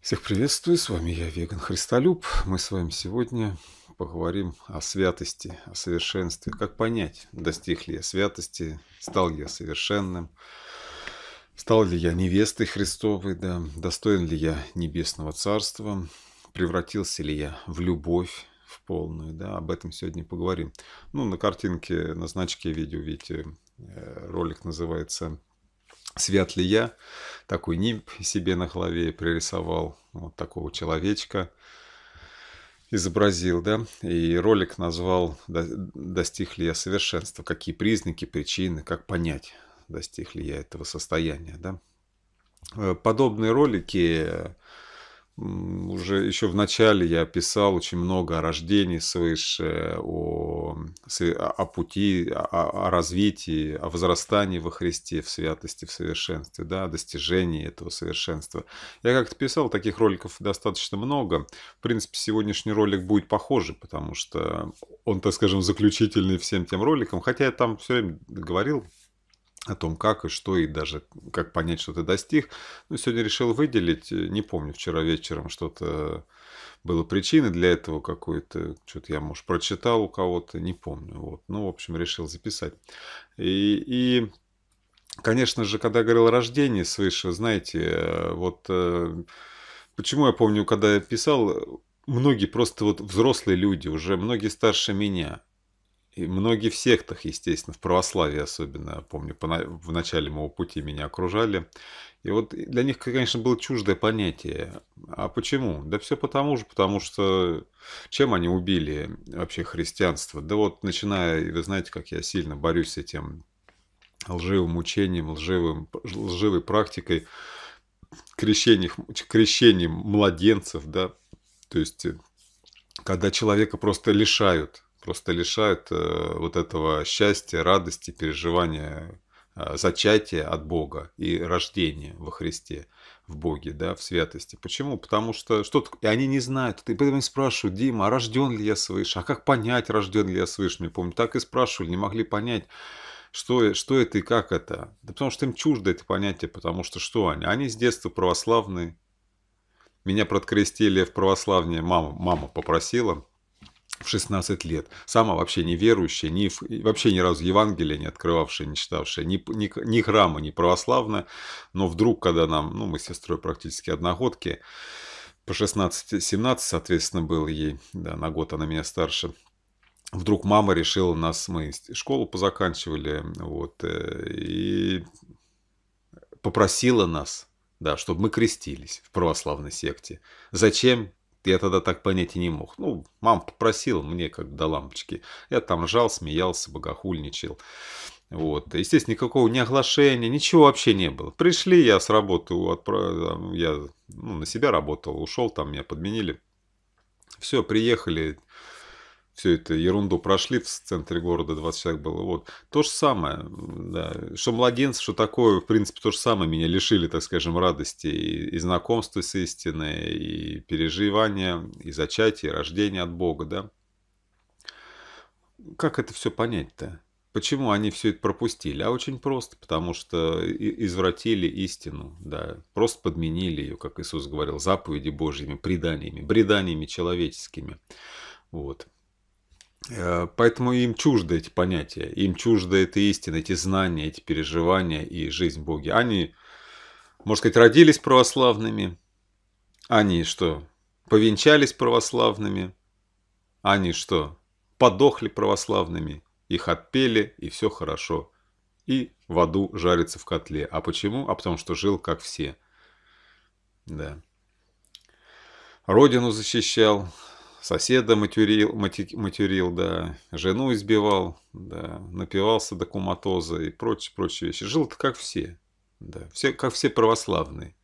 Всех приветствую, с вами я, Веган Христолюб. Мы с вами сегодня поговорим о святости, о совершенстве. Как понять, достиг ли я святости, стал ли я совершенным, стал ли я невестой Христовой, да, достоин ли я небесного царства, превратился ли я в любовь, в полную, да, об этом сегодня поговорим. Ну, на картинке, на значке видео, видите, э, ролик называется свят ли я, такой нимб себе на голове пририсовал, вот такого человечка изобразил, да, и ролик назвал «Достиг ли я совершенства?», какие признаки, причины, как понять, достиг ли я этого состояния, да. Э, подобные ролики уже еще в начале я писал очень много о рождении свыше, о, о пути, о, о развитии, о возрастании во Христе, в святости, в совершенстве, да, о достижении этого совершенства. Я как-то писал, таких роликов достаточно много. В принципе, сегодняшний ролик будет похожий, потому что он, так скажем, заключительный всем тем роликом. Хотя я там все время говорил о том, как и что, и даже как понять, что ты достиг. Ну, сегодня решил выделить, э, не помню, вчера вечером что-то было причины для этого какой-то, что-то я, может, прочитал у кого-то, не помню. Вот. Ну, в общем, решил записать. И, и конечно же, когда я говорил о рождении свыше, знаете, э, вот э, почему я помню, когда я писал, многие просто вот взрослые люди, уже многие старше меня, и многие в сектах, естественно, в православии особенно, помню, в начале моего пути меня окружали. И вот для них, конечно, было чуждое понятие. А почему? Да все потому же, потому что чем они убили вообще христианство? Да вот начиная, вы знаете, как я сильно борюсь с этим лживым учением, лживым, лживой практикой крещения, крещением младенцев, да, то есть э, когда человека просто лишают просто лишают э, вот этого счастья, радости, переживания э, зачатия от Бога и рождения во Христе, в Боге, да, в святости. Почему? Потому что что-то, и они не знают. И поэтому спрашивают, Дима, а рожден ли я свыше? А как понять, рожден ли я свыше? Мне помню, так и спрашивали, не могли понять что, что это и как это. Да потому что им чуждо это понятие, потому что что они? Они с детства православные. Меня прокрестили в православие, мама, мама попросила в 16 лет. Сама вообще не верующая, ни, вообще ни разу Евангелие не открывавшая, не читавшая, ни, ни, ни храма, ни православная. Но вдруг, когда нам, ну мы с сестрой практически одногодки, по 16-17, соответственно, был ей, да, на год она меня старше, вдруг мама решила нас, мы школу позаканчивали, вот, э, и попросила нас, да, чтобы мы крестились в православной секте. Зачем? я тогда так понять и не мог. Ну, мама попросила мне как до лампочки. Я там жал, смеялся, богохульничал. Вот. Естественно, никакого не оглашения, ничего вообще не было. Пришли, я с работы, отправ... я ну, на себя работал, ушел, там меня подменили. Все, приехали все это ерунду прошли в центре города, 20 человек было. Вот. То же самое, да. что младенцы, что такое, в принципе, то же самое меня лишили, так скажем, радости и, и знакомства с истиной, и переживания, и зачатия, и рождения от Бога, да. Как это все понять-то? Почему они все это пропустили? А очень просто, потому что извратили истину, да, просто подменили ее, как Иисус говорил, заповеди Божьими, преданиями, преданиями человеческими. Вот. Э, поэтому им чужды эти понятия, им чужды эта истина, эти знания, эти переживания и жизнь Боги. Они, можно сказать, родились православными, они что, повенчались православными, они что, подохли православными, их отпели и все хорошо. И в аду жарится в котле. А почему? А потому что жил как все. Да. Родину защищал, соседа материл, материл, да, жену избивал, да, напивался до куматоза и прочие, прочие вещи. Жил-то как все, да, все, как все православные.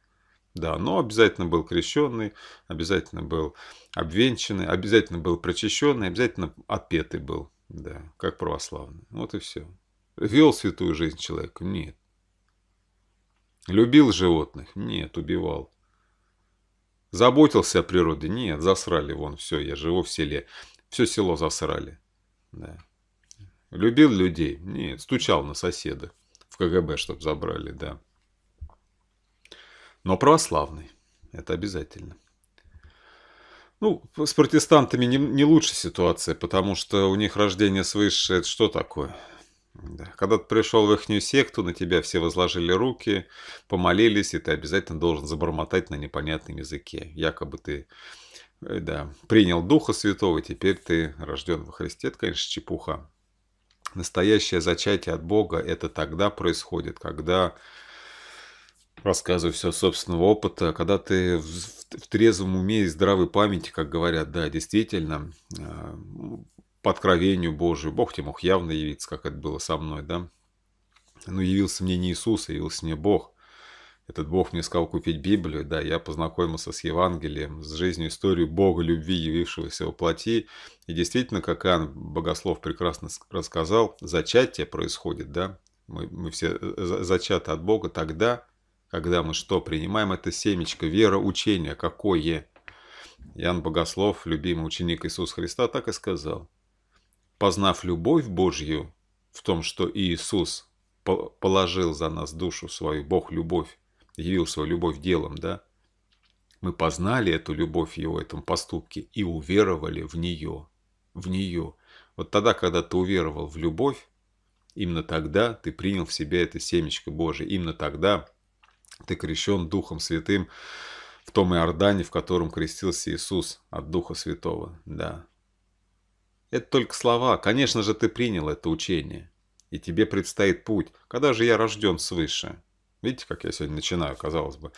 Да, но обязательно был крещенный, обязательно был обвенчанный, обязательно был прочищенный, обязательно отпетый был, да, как православный. Вот и все. Вел святую жизнь человек? Нет. Любил животных? Нет. Убивал. Заботился о природе? Нет, засрали вон, все, я живу в селе. Все село засрали. Да. Любил людей? Нет, стучал на соседа. В КГБ, чтобы забрали, да. Но православный. Это обязательно. Ну, с протестантами не, не лучшая ситуация, потому что у них рождение свыше, это что такое? Когда ты пришел в ихнюю секту, на тебя все возложили руки, помолились, и ты обязательно должен забормотать на непонятном языке. Якобы ты э, да, принял Духа Святого, теперь ты рожден во Христе. Это, конечно, чепуха. Настоящее зачатие от Бога – это тогда происходит, когда, рассказываю все собственного опыта, когда ты в, в трезвом уме и здравой памяти, как говорят, да, действительно, а, по откровению Божию. Бог тебе мог явно явиться, как это было со мной, да? Но явился мне не Иисус, а явился мне Бог. Этот Бог мне сказал купить Библию, да, я познакомился с Евангелием, с жизнью, историей Бога любви, явившегося во плоти. И действительно, как Иоанн Богослов прекрасно рассказал, зачатие происходит, да, мы, мы все э, зачаты от Бога тогда, когда мы что, принимаем это семечко, вера, учение, какое? Иоанн Богослов, любимый ученик Иисуса Христа, так и сказал – познав любовь Божью в том, что Иисус положил за нас душу свою, Бог любовь, явил свою любовь делом, да, мы познали эту любовь Его в этом поступке и уверовали в нее, в нее. Вот тогда, когда ты уверовал в любовь, именно тогда ты принял в себя это семечко Божие, именно тогда ты крещен Духом Святым в том Иордане, в котором крестился Иисус от Духа Святого, да. Это только слова. Конечно же, ты принял это учение. И тебе предстоит путь. Когда же я рожден свыше? Видите, как я сегодня начинаю, казалось бы.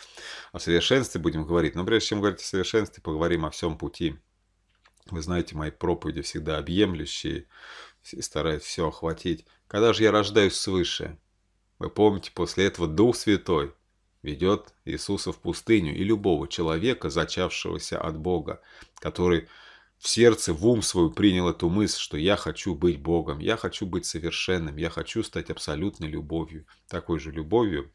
О совершенстве будем говорить. Но прежде чем говорить о совершенстве, поговорим о всем пути. Вы знаете, мои проповеди всегда объемлющие, стараюсь все охватить. Когда же я рождаюсь свыше? Вы помните, после этого Дух Святой ведет Иисуса в пустыню и любого человека, зачавшегося от Бога, который в сердце, в ум свой принял эту мысль, что я хочу быть Богом, я хочу быть совершенным, я хочу стать абсолютной любовью, такой же любовью,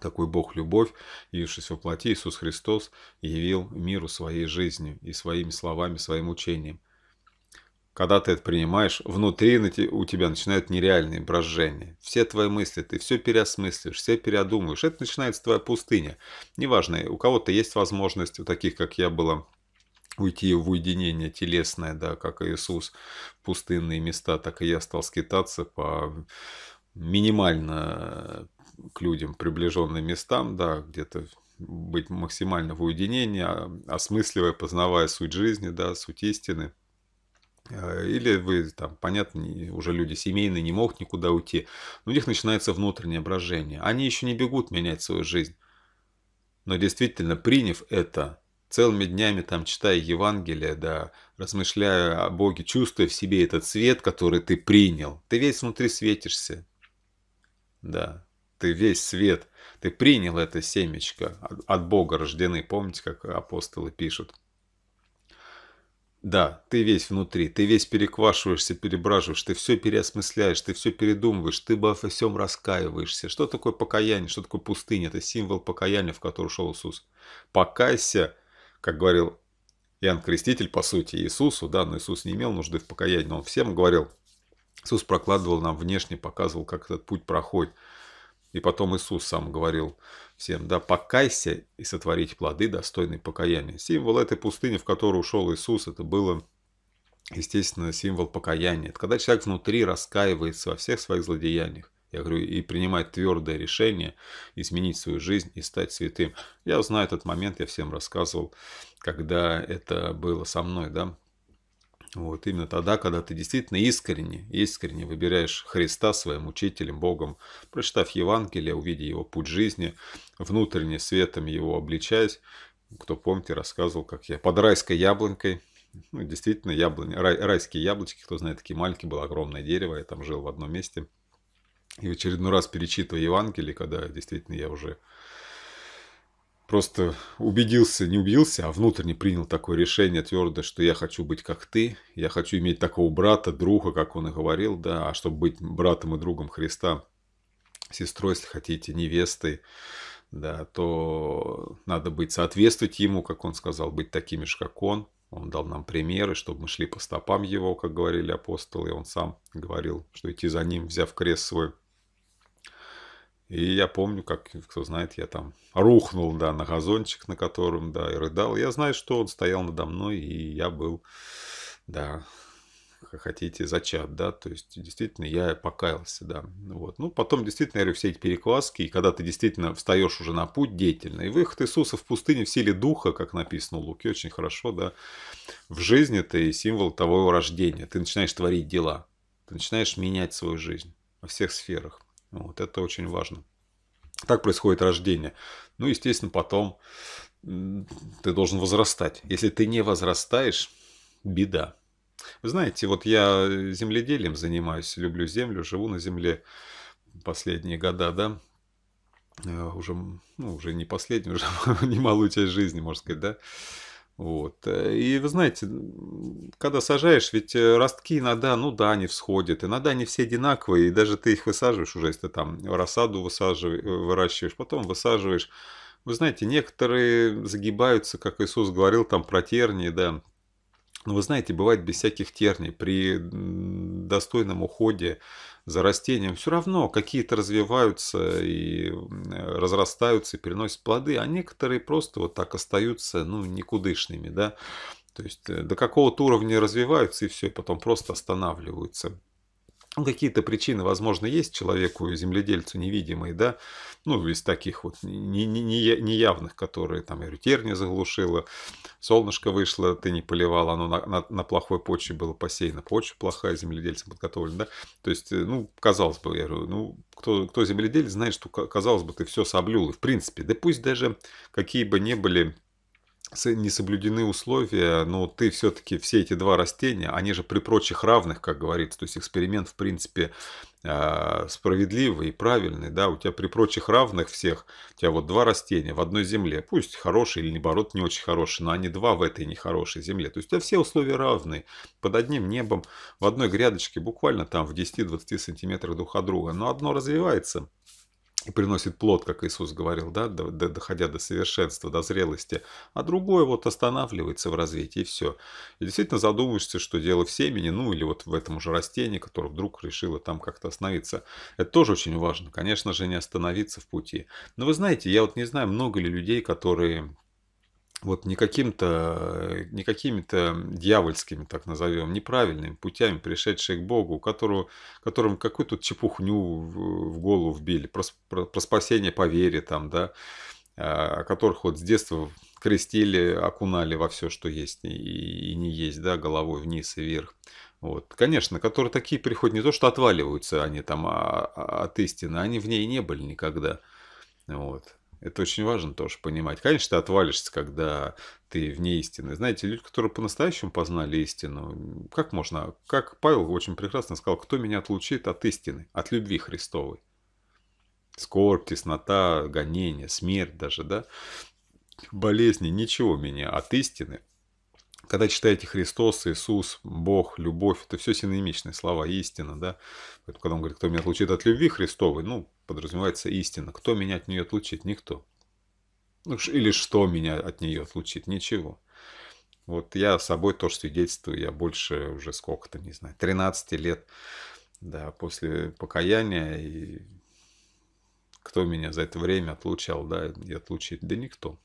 какой Бог любовь, явившись во плоти, Иисус Христос явил миру своей жизнью и своими словами, своим учением. Когда ты это принимаешь, внутри у тебя начинают нереальные брожения. Все твои мысли, ты все переосмыслишь, все переодумываешь. Это начинается твоя пустыня. Неважно, у кого-то есть возможность, у таких, как я, была уйти в уединение телесное, да, как Иисус в пустынные места, так и я стал скитаться по минимально э, к людям приближенным местам, да, где-то быть максимально в уединении, а, осмысливая, познавая суть жизни, да, суть истины. Э, или вы там, понятно, уже люди семейные не могут никуда уйти. Но у них начинается внутреннее брожение. Они еще не бегут менять свою жизнь. Но действительно, приняв это, целыми днями там читая Евангелие, да, размышляя о Боге, чувствуя в себе этот свет, который ты принял. Ты весь внутри светишься. Да, ты весь свет. Ты принял это семечко. От, Бога рождены, помните, как апостолы пишут. Да, ты весь внутри, ты весь переквашиваешься, перебраживаешь, ты все переосмысляешь, ты все передумываешь, ты обо всем раскаиваешься. Что такое покаяние, что такое пустыня? Это символ покаяния, в который ушел Иисус. Покайся, как говорил Иоанн Креститель, по сути, Иисусу, да, но Иисус не имел нужды в покаянии, но он всем говорил. Иисус прокладывал нам внешне, показывал, как этот путь проходит. И потом Иисус сам говорил всем, да, покайся и сотворить плоды, достойные покаяния. Символ этой пустыни, в которую ушел Иисус, это было, естественно, символ покаяния. Это когда человек внутри раскаивается во всех своих злодеяниях. Я говорю, и принимать твердое решение, изменить свою жизнь и стать святым. Я знаю этот момент, я всем рассказывал, когда это было со мной, да. Вот именно тогда, когда ты действительно искренне, искренне выбираешь Христа своим учителем, Богом, прочитав Евангелие, увидя его путь жизни, внутренне светом его обличаясь. Кто помните, рассказывал, как я под райской яблонькой ну, действительно, яблони, рай, райские яблочки, кто знает, такие маленькие, было огромное дерево, я там жил в одном месте – и в очередной раз перечитывая Евангелие, когда действительно я уже просто убедился, не убедился, а внутренне принял такое решение твердо, что я хочу быть как ты, я хочу иметь такого брата, друга, как он и говорил, да, а чтобы быть братом и другом Христа, сестрой, если хотите, невестой, да, то надо быть, соответствовать ему, как он сказал, быть такими же, как он, он дал нам примеры, чтобы мы шли по стопам его, как говорили апостолы, и он сам говорил, что идти за ним, взяв крест свой. И я помню, как, кто знает, я там рухнул, да, на газончик, на котором, да, и рыдал. Я знаю, что он стоял надо мной, и я был, да, хотите, за чат, да, то есть действительно я покаялся, да, вот. Ну, потом действительно, я говорю, все эти перекваски, и когда ты действительно встаешь уже на путь деятельный, и выход Иисуса в пустыне в силе духа, как написано у Луки, очень хорошо, да, в жизни ты символ того рождения, ты начинаешь творить дела, ты начинаешь менять свою жизнь во всех сферах, вот, это очень важно. Так происходит рождение. Ну, естественно, потом ты должен возрастать. Если ты не возрастаешь, беда. Вы знаете, вот я э, земледелием занимаюсь, люблю землю, живу на земле последние года, да, э, уже, ну, уже не последний, уже немалую часть жизни, можно сказать, да. Вот. Э, и вы знаете, когда сажаешь, ведь ростки иногда, ну да, они всходят, иногда они все одинаковые, и даже ты их высаживаешь уже, если ты там рассаду высаживаешь, выращиваешь, потом высаживаешь. Вы знаете, некоторые загибаются, как Иисус говорил, там про тернии, да, но ну, вы знаете, бывает без всяких терний, при достойном уходе за растением, все равно какие-то развиваются и разрастаются, и переносят плоды, а некоторые просто вот так остаются, ну, никудышными, да. То есть э, до какого-то уровня развиваются и все, потом просто останавливаются. Ну, какие-то причины, возможно, есть человеку, земледельцу невидимые, да, ну, из таких вот неявных, которые, там, я говорю, терния заглушила, солнышко вышло, ты не поливал, оно на, на, на плохой почве было посеяно, почва плохая, земледельцы подготовлена, да, то есть, э, ну, казалось бы, я говорю, ну, кто, кто земледелец знает, что, казалось бы, ты все соблюл, и, в принципе, да пусть даже какие бы ни были не соблюдены условия, но ты все-таки все эти два растения, они же при прочих равных, как говорится, то есть эксперимент в принципе а, справедливый и правильный, да, у тебя при прочих равных всех, у тебя вот два растения в одной земле, пусть хорошие или наоборот не очень хорошие, но они два в этой нехорошей земле, то есть у тебя все условия равны, под одним небом, в одной грядочке, буквально там в 10-20 сантиметрах друг от друга, но одно развивается, и приносит плод, как Иисус говорил, да, доходя до совершенства, до зрелости, а другое вот останавливается в развитии, и все. И действительно задумываешься, что дело в семени, ну или вот в этом уже растении, которое вдруг решило там как-то остановиться. Это тоже очень важно, конечно же, не остановиться в пути. Но вы знаете, я вот не знаю, много ли людей, которые вот не, каким-то, не какими-то дьявольскими, так назовем, неправильными путями, пришедшие к Богу, которую, которым какую-то чепухню в, голову вбили, про, про, про спасение по вере, там, да, а, которых вот с детства крестили, окунали во все, что есть и, и не есть, да, головой вниз и вверх. Вот. Конечно, которые такие приходят, не то что отваливаются они там а, а, от истины, они в ней не были никогда. Вот. Это очень важно тоже понимать. Конечно, ты отвалишься, когда ты вне истины. Знаете, люди, которые по-настоящему познали истину, как можно, как Павел очень прекрасно сказал, кто меня отлучит от истины, от любви Христовой. Скорбь, теснота, гонение, смерть даже, да? Болезни, ничего меня от истины. Когда читаете Христос, Иисус, Бог, любовь, это все синонимичные слова, истина, да? Поэтому, когда он говорит, кто меня отлучит от любви Христовой, ну, подразумевается истина. Кто меня от нее отлучит? Никто. Ну, или что меня от нее отлучит? Ничего. Вот я собой тоже свидетельствую, я больше уже сколько-то, не знаю, 13 лет, да, после покаяния, и кто меня за это время отлучал, да, и отлучит, да никто.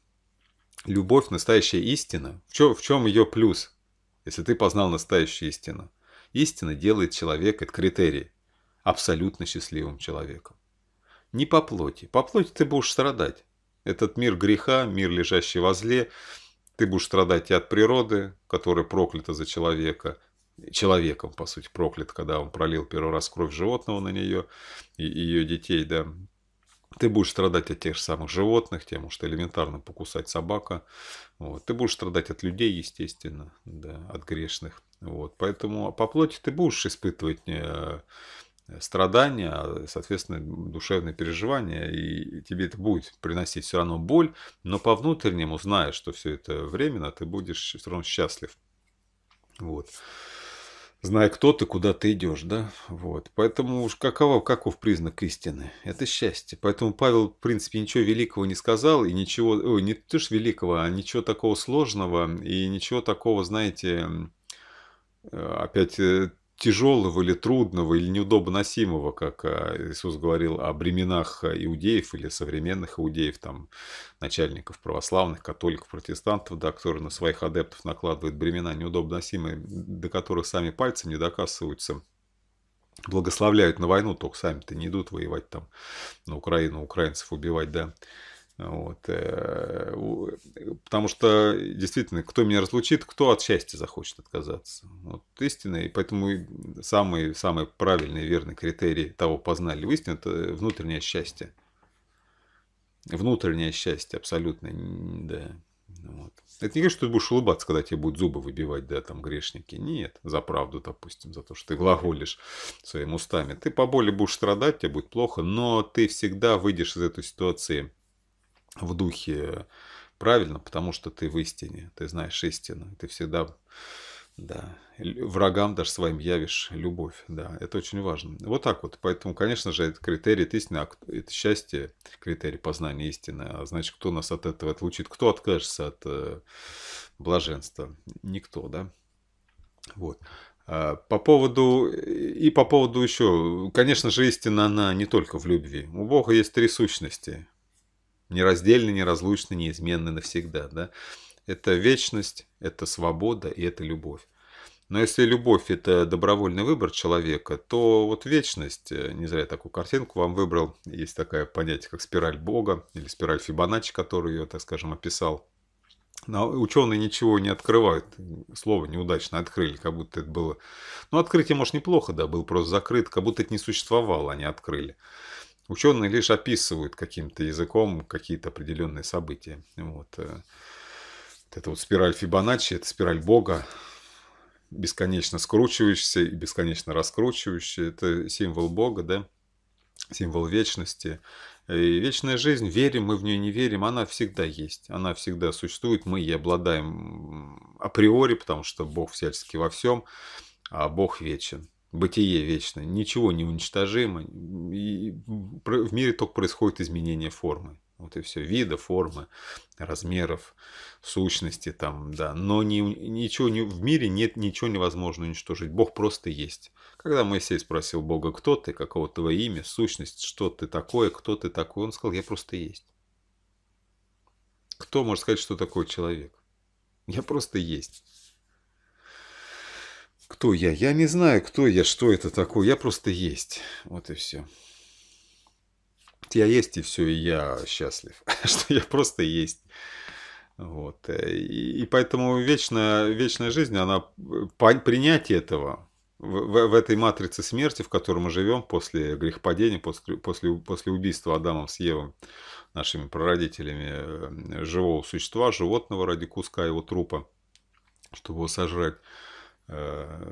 Любовь, настоящая истина, в чем, в чем ее плюс, если ты познал настоящую истину? Истина делает человека, это критерий, абсолютно счастливым человеком. Не по плоти. По плоти ты будешь страдать. Этот мир греха, мир, лежащий во зле, ты будешь страдать и от природы, которая проклята за человека, человеком, по сути, проклят, когда он пролил первый раз кровь животного на нее и ее детей, да. Ты будешь страдать от тех же самых животных, тем, что элементарно покусать собака. Вот. Ты будешь страдать от людей, естественно, да, от грешных. Вот. Поэтому по плоти ты будешь испытывать э, страдания, а, соответственно, душевные переживания, и тебе это будет приносить все равно боль, но по внутреннему, зная, что все это временно, ты будешь все равно счастлив. Вот. Зная, кто ты, куда ты идешь, да? Вот. Поэтому уж каково, каков признак истины? Это счастье. Поэтому Павел, в принципе, ничего великого не сказал, и ничего, ой, не то что великого, а ничего такого сложного, и ничего такого, знаете, э, опять э, тяжелого или трудного или неудобносимого, как э, Иисус говорил о бременах иудеев или современных иудеев, там, начальников православных, католиков, протестантов, да, которые на своих адептов накладывают бремена неудобносимые, до которых сами пальцем не докасываются, благословляют на войну, только сами-то не идут воевать там на Украину, украинцев убивать, да. Вот. Э, потому что, действительно, кто меня разлучит, кто от счастья захочет отказаться. Вот истина, и поэтому самый, самый правильный, верный критерий того познали в это внутреннее счастье. Внутреннее счастье, абсолютно, да. Вот. Это не говорит, что ты будешь улыбаться, когда тебе будут зубы выбивать, да, там, грешники. Нет, за правду, допустим, за то, что ты глаголишь своими устами. Ты по боли будешь страдать, тебе будет плохо, но ты всегда выйдешь из этой ситуации – в духе правильно, потому что ты в истине, ты знаешь истину, ты всегда да, врагам даже своим явишь любовь, да, это очень важно. Вот так вот, поэтому, конечно же, это критерий это истины, это счастье, критерий познания истины, а значит, кто нас от этого отлучит, кто откажется от э, блаженства, никто, да, вот. А по поводу, и по поводу еще, конечно же, истина, она не только в любви. У Бога есть три сущности нераздельны, неразлучны, неизменны навсегда. Да? Это вечность, это свобода и это любовь. Но если любовь – это добровольный выбор человека, то вот вечность, э, не зря я такую картинку вам выбрал, есть такое понятие, как спираль Бога или спираль Фибоначчи, который ее, так скажем, описал. Но ученые ничего не открывают, слово неудачно открыли, как будто это было... Ну, открытие, может, неплохо, да, был просто закрыт, как будто это не существовало, они а открыли. Ученые лишь описывают каким-то языком какие-то определенные события. Вот. Э, это вот спираль Фибоначчи, это спираль Бога, бесконечно скручивающаяся и бесконечно раскручивающаяся. Это символ Бога, да? символ вечности. И вечная жизнь, верим мы в нее, не верим, она всегда есть, она всегда существует, мы ей обладаем априори, потому что Бог всячески во всем, а Бог вечен бытие вечное, ничего не уничтожимо. И в мире только происходит изменение формы. Вот и все. Вида, формы, размеров, сущности там, да. Но не, ничего не, в мире нет ничего невозможно уничтожить. Бог просто есть. Когда Моисей спросил Бога, кто ты, каково твое имя, сущность, что ты такое, кто ты такой, он сказал, я просто есть. Кто может сказать, что такое человек? Я просто есть. Кто я? Я не знаю, кто я, что это такое. Я просто есть. Вот и все. Я есть, и все, и я счастлив, что я просто есть. Вот. И, и поэтому вечная, вечная жизнь, она принятие этого в, в этой матрице смерти, в которой мы живем после грехопадения, после, после, после убийства Адамом с Евом, нашими прародителями, э, живого существа, животного ради куска его трупа, чтобы его сожрать – Э,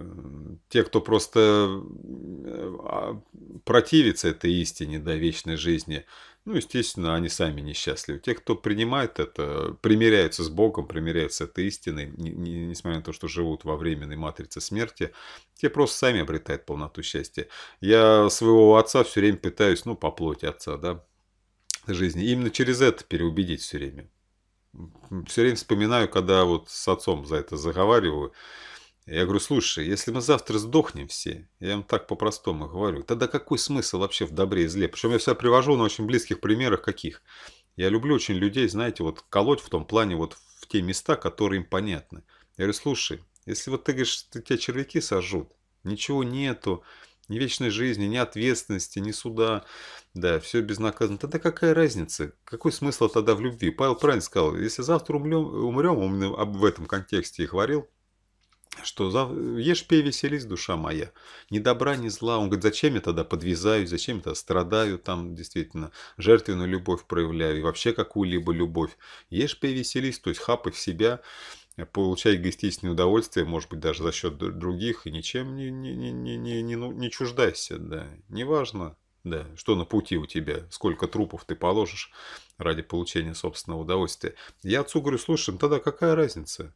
те, кто просто э, а, противится этой истине, да, вечной жизни, ну, естественно, они сами несчастливы. Те, кто принимает это, примиряются с Богом, примиряются с этой истиной, не, не, несмотря на то, что живут во временной матрице смерти, те просто сами обретают полноту счастья. Я своего отца все время пытаюсь, ну, по плоти отца, да, жизни, именно через это переубедить все время. Все время вспоминаю, когда вот с отцом за это заговариваю, я говорю, слушай, если мы завтра сдохнем все, я им так по-простому говорю, тогда какой смысл вообще в добре и зле? Причем я всегда привожу на очень близких примерах каких. Я люблю очень людей, знаете, вот колоть в том плане вот в те места, которые им понятны. Я говорю, слушай, если вот ты говоришь, что тебя червяки сожрут, ничего нету, ни вечной жизни, ни ответственности, ни суда, да, все безнаказанно. Тогда какая разница? Какой смысл тогда в любви? Павел правильно сказал, если завтра умрем, умрем он об, в этом контексте и говорил, что ешь, пей, веселись, душа моя. Ни добра, ни зла. Он говорит, зачем я тогда подвязаюсь, зачем я тогда страдаю, там действительно жертвенную любовь проявляю и вообще какую-либо любовь. Ешь, пей, веселись, то есть хапай в себя, получай эгоистичное удовольствие, может быть, даже за счет других, и ничем не, не, не, не, не, не, ну, не чуждайся, да. Неважно, да, что на пути у тебя, сколько трупов ты положишь ради получения собственного удовольствия. Я отцу говорю, слушай, ну тогда какая разница?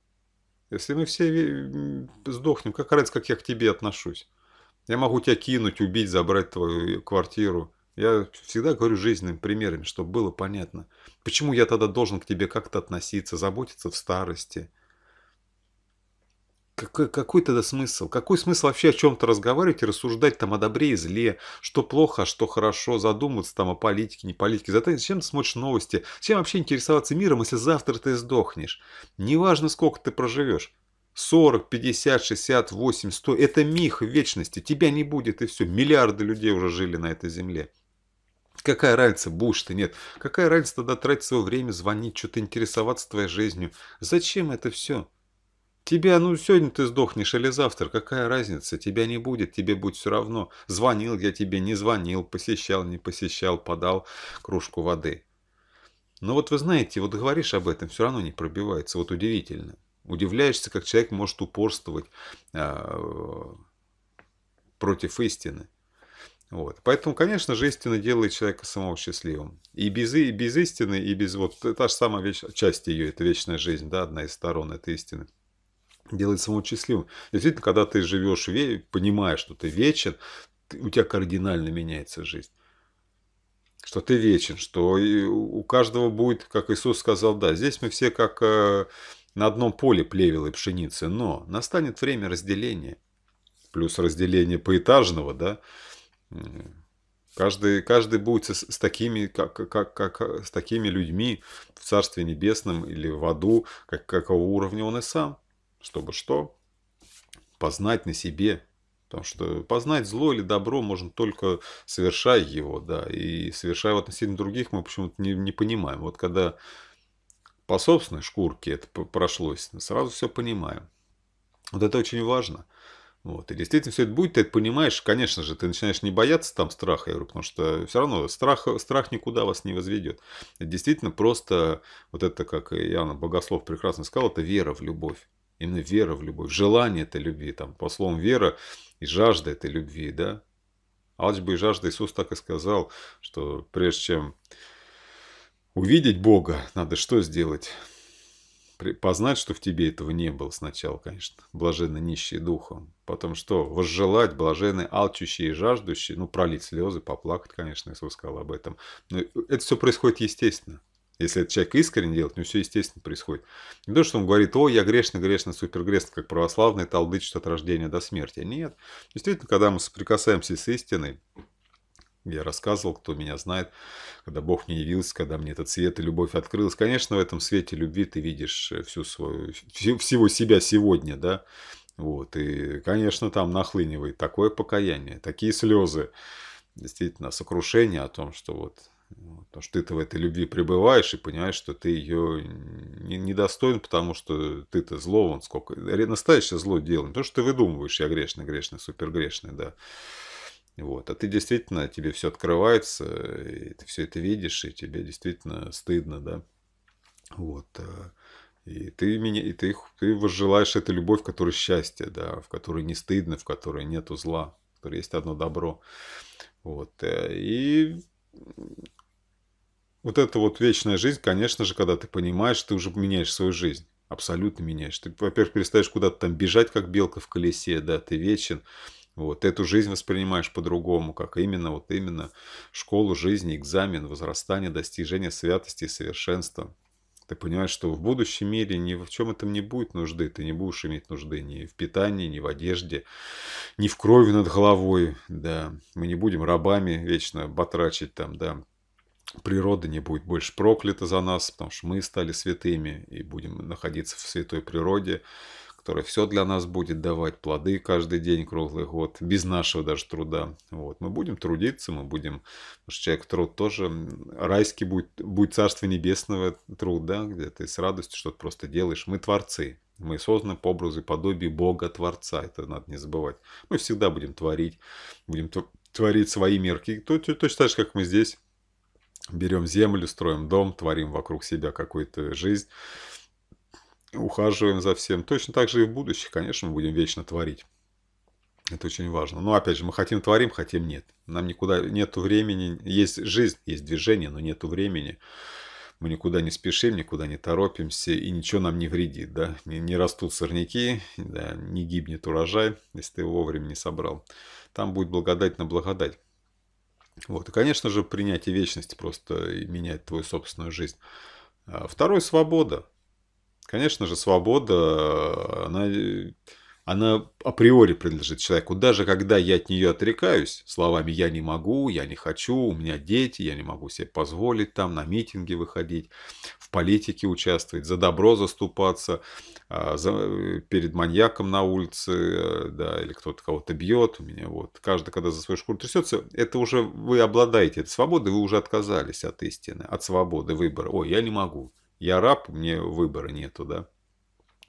Если мы все сдохнем, как раз как я к тебе отношусь. Я могу тебя кинуть, убить, забрать твою квартиру. Я всегда говорю жизненными примерами, чтобы было понятно. Почему я тогда должен к тебе как-то относиться, заботиться в старости? какой, какой тогда смысл? Какой смысл вообще о чем-то разговаривать и рассуждать там о добре и зле, что плохо, а что хорошо, задуматься там о политике, не политике. Зачем ты смотришь новости? Зачем вообще интересоваться миром, если завтра ты сдохнешь? Неважно, сколько ты проживешь. 40, 50, 60, 80, 100 – это миг вечности. Тебя не будет и все. Миллиарды людей уже жили на этой земле. Какая разница, будешь ты, нет. Какая разница тогда тратить свое время, звонить, что-то интересоваться твоей жизнью. Зачем это все? Тебя, ну, сегодня ты сдохнешь или завтра, какая разница, тебя не будет, тебе будет все равно. Звонил я тебе, не звонил, посещал, не посещал, подал кружку воды. Но вот вы знаете, вот говоришь об этом, все равно не пробивается, вот удивительно. Удивляешься, как человек может упорствовать э, против истины. Вот. Поэтому, конечно же, истина делает человека самого счастливым. И без, и без истины, и без... Вот та же самая вещь, часть ее, это вечная жизнь, да, одна из сторон этой истины делает самого счастливым. Действительно, когда ты живешь, понимаешь, что ты вечен, у тебя кардинально меняется жизнь. Что ты вечен, что у каждого будет, как Иисус сказал, да, здесь мы все как э, на одном поле плевелы пшеницы, но настанет время разделения. Плюс разделение поэтажного, да, Каждый, каждый будет с, с, такими, как, как, как, с такими людьми в Царстве Небесном или в аду, как, какого уровня он и сам. Чтобы что? Познать на себе. Потому что познать зло или добро можно только совершая его, да. И совершая его относительно других мы почему-то не, не понимаем. Вот когда по собственной шкурке это прошлось, сразу все понимаем. Вот это очень важно. Вот. И действительно, все это будет, ты это понимаешь, конечно же, ты начинаешь не бояться там страха, я говорю, потому что все равно страх, страх никуда вас не возведет. Это действительно просто, вот это, как Иоанн Богослов прекрасно сказал, это вера в любовь. Именно вера в любовь, желание этой любви, там, по словам вера и жажда этой любви, да. Алчба и жажда Иисус так и сказал, что прежде чем увидеть Бога, надо что сделать? познать, что в тебе этого не было сначала, конечно, блаженно нищие духом. Потом что? Возжелать блаженны алчущие и жаждущие, ну, пролить слезы, поплакать, конечно, Иисус сказал об этом. Но это все происходит естественно. Если этот человек искренне делает, у него все естественно происходит. Не то, что он говорит, о, я грешный, грешный, супергрешный, как православный, талдычит от рождения до смерти. Нет. Действительно, когда мы соприкасаемся с истиной, я рассказывал, кто меня знает, когда Бог мне явился, когда мне этот свет и любовь открылась. Конечно, в этом свете любви ты видишь э, всю свою, всего себя сегодня, да. Вот, и, конечно, там нахлынивает такое покаяние, такие слезы, действительно, сокрушение о том, что вот вот, потому что ты-то в этой любви пребываешь и понимаешь, что ты ее недостоин, не достоин, потому что ты-то зло, он сколько... Настоящее зло делаем то, что ты выдумываешь, я грешный, грешный, супергрешный, да. Вот. А ты действительно, тебе все открывается, и ты все это видишь, и тебе действительно стыдно, да. Вот. Э, и ты, меня, и ты, ты возжелаешь эту любовь, в которой счастье, да, в которой не стыдно, в которой нету зла, в которой есть одно добро. Вот. Э, и вот это вот вечная жизнь, конечно же, когда ты понимаешь, ты уже меняешь свою жизнь. Абсолютно меняешь. Ты, во-первых, перестаешь куда-то там бежать, как белка в колесе, да, ты вечен. Вот, эту жизнь воспринимаешь по-другому, как именно, вот именно школу жизни, экзамен, возрастание, достижение святости и совершенства. Ты понимаешь, что в будущем мире ни в чем этом не будет нужды. Ты не будешь иметь нужды ни в питании, ни в одежде, ни в крови над головой. Да, мы не будем рабами вечно батрачить там, да, природа не будет больше проклята за нас, потому что мы стали святыми и будем находиться в святой природе, которая все для нас будет давать плоды каждый день, круглый год, без нашего даже труда. Вот. Мы будем трудиться, мы будем, потому что человек труд тоже, райский будет, будет царство небесного труд, да, где ты с радостью что-то просто делаешь. Мы творцы, мы созданы по образу и подобию Бога Творца, это надо не забывать. Мы всегда будем творить, будем творить свои мерки. Точно так же, как мы здесь берем землю, строим дом, творим вокруг себя какую-то жизнь, ухаживаем за всем. Точно так же и в будущем, конечно, мы будем вечно творить. Это очень важно. Но опять же, мы хотим творим, хотим нет. Нам никуда нет времени. Есть жизнь, есть движение, но нет времени. Мы никуда не спешим, никуда не торопимся, и ничего нам не вредит. Да? Не, не растут сорняки, да, не гибнет урожай, если ты его вовремя не собрал. Там будет благодать на благодать. Вот. И, конечно же, принятие вечности просто меняет твою собственную жизнь. А, второй – свобода. Конечно же, свобода, она э, она априори принадлежит человеку. Даже когда я от нее отрекаюсь словами «я не могу», «я не хочу», «у меня дети», «я не могу себе позволить там на митинги выходить», в политике участвовать, за добро заступаться, «а, за, перед маньяком на улице, э, да, или кто-то кого-то бьет, у меня вот, каждый, когда за свою шкуру трясется, это уже вы обладаете этой свободой, вы уже отказались от истины, от свободы выбора. Ой, я не могу, я раб, мне выбора нету, да.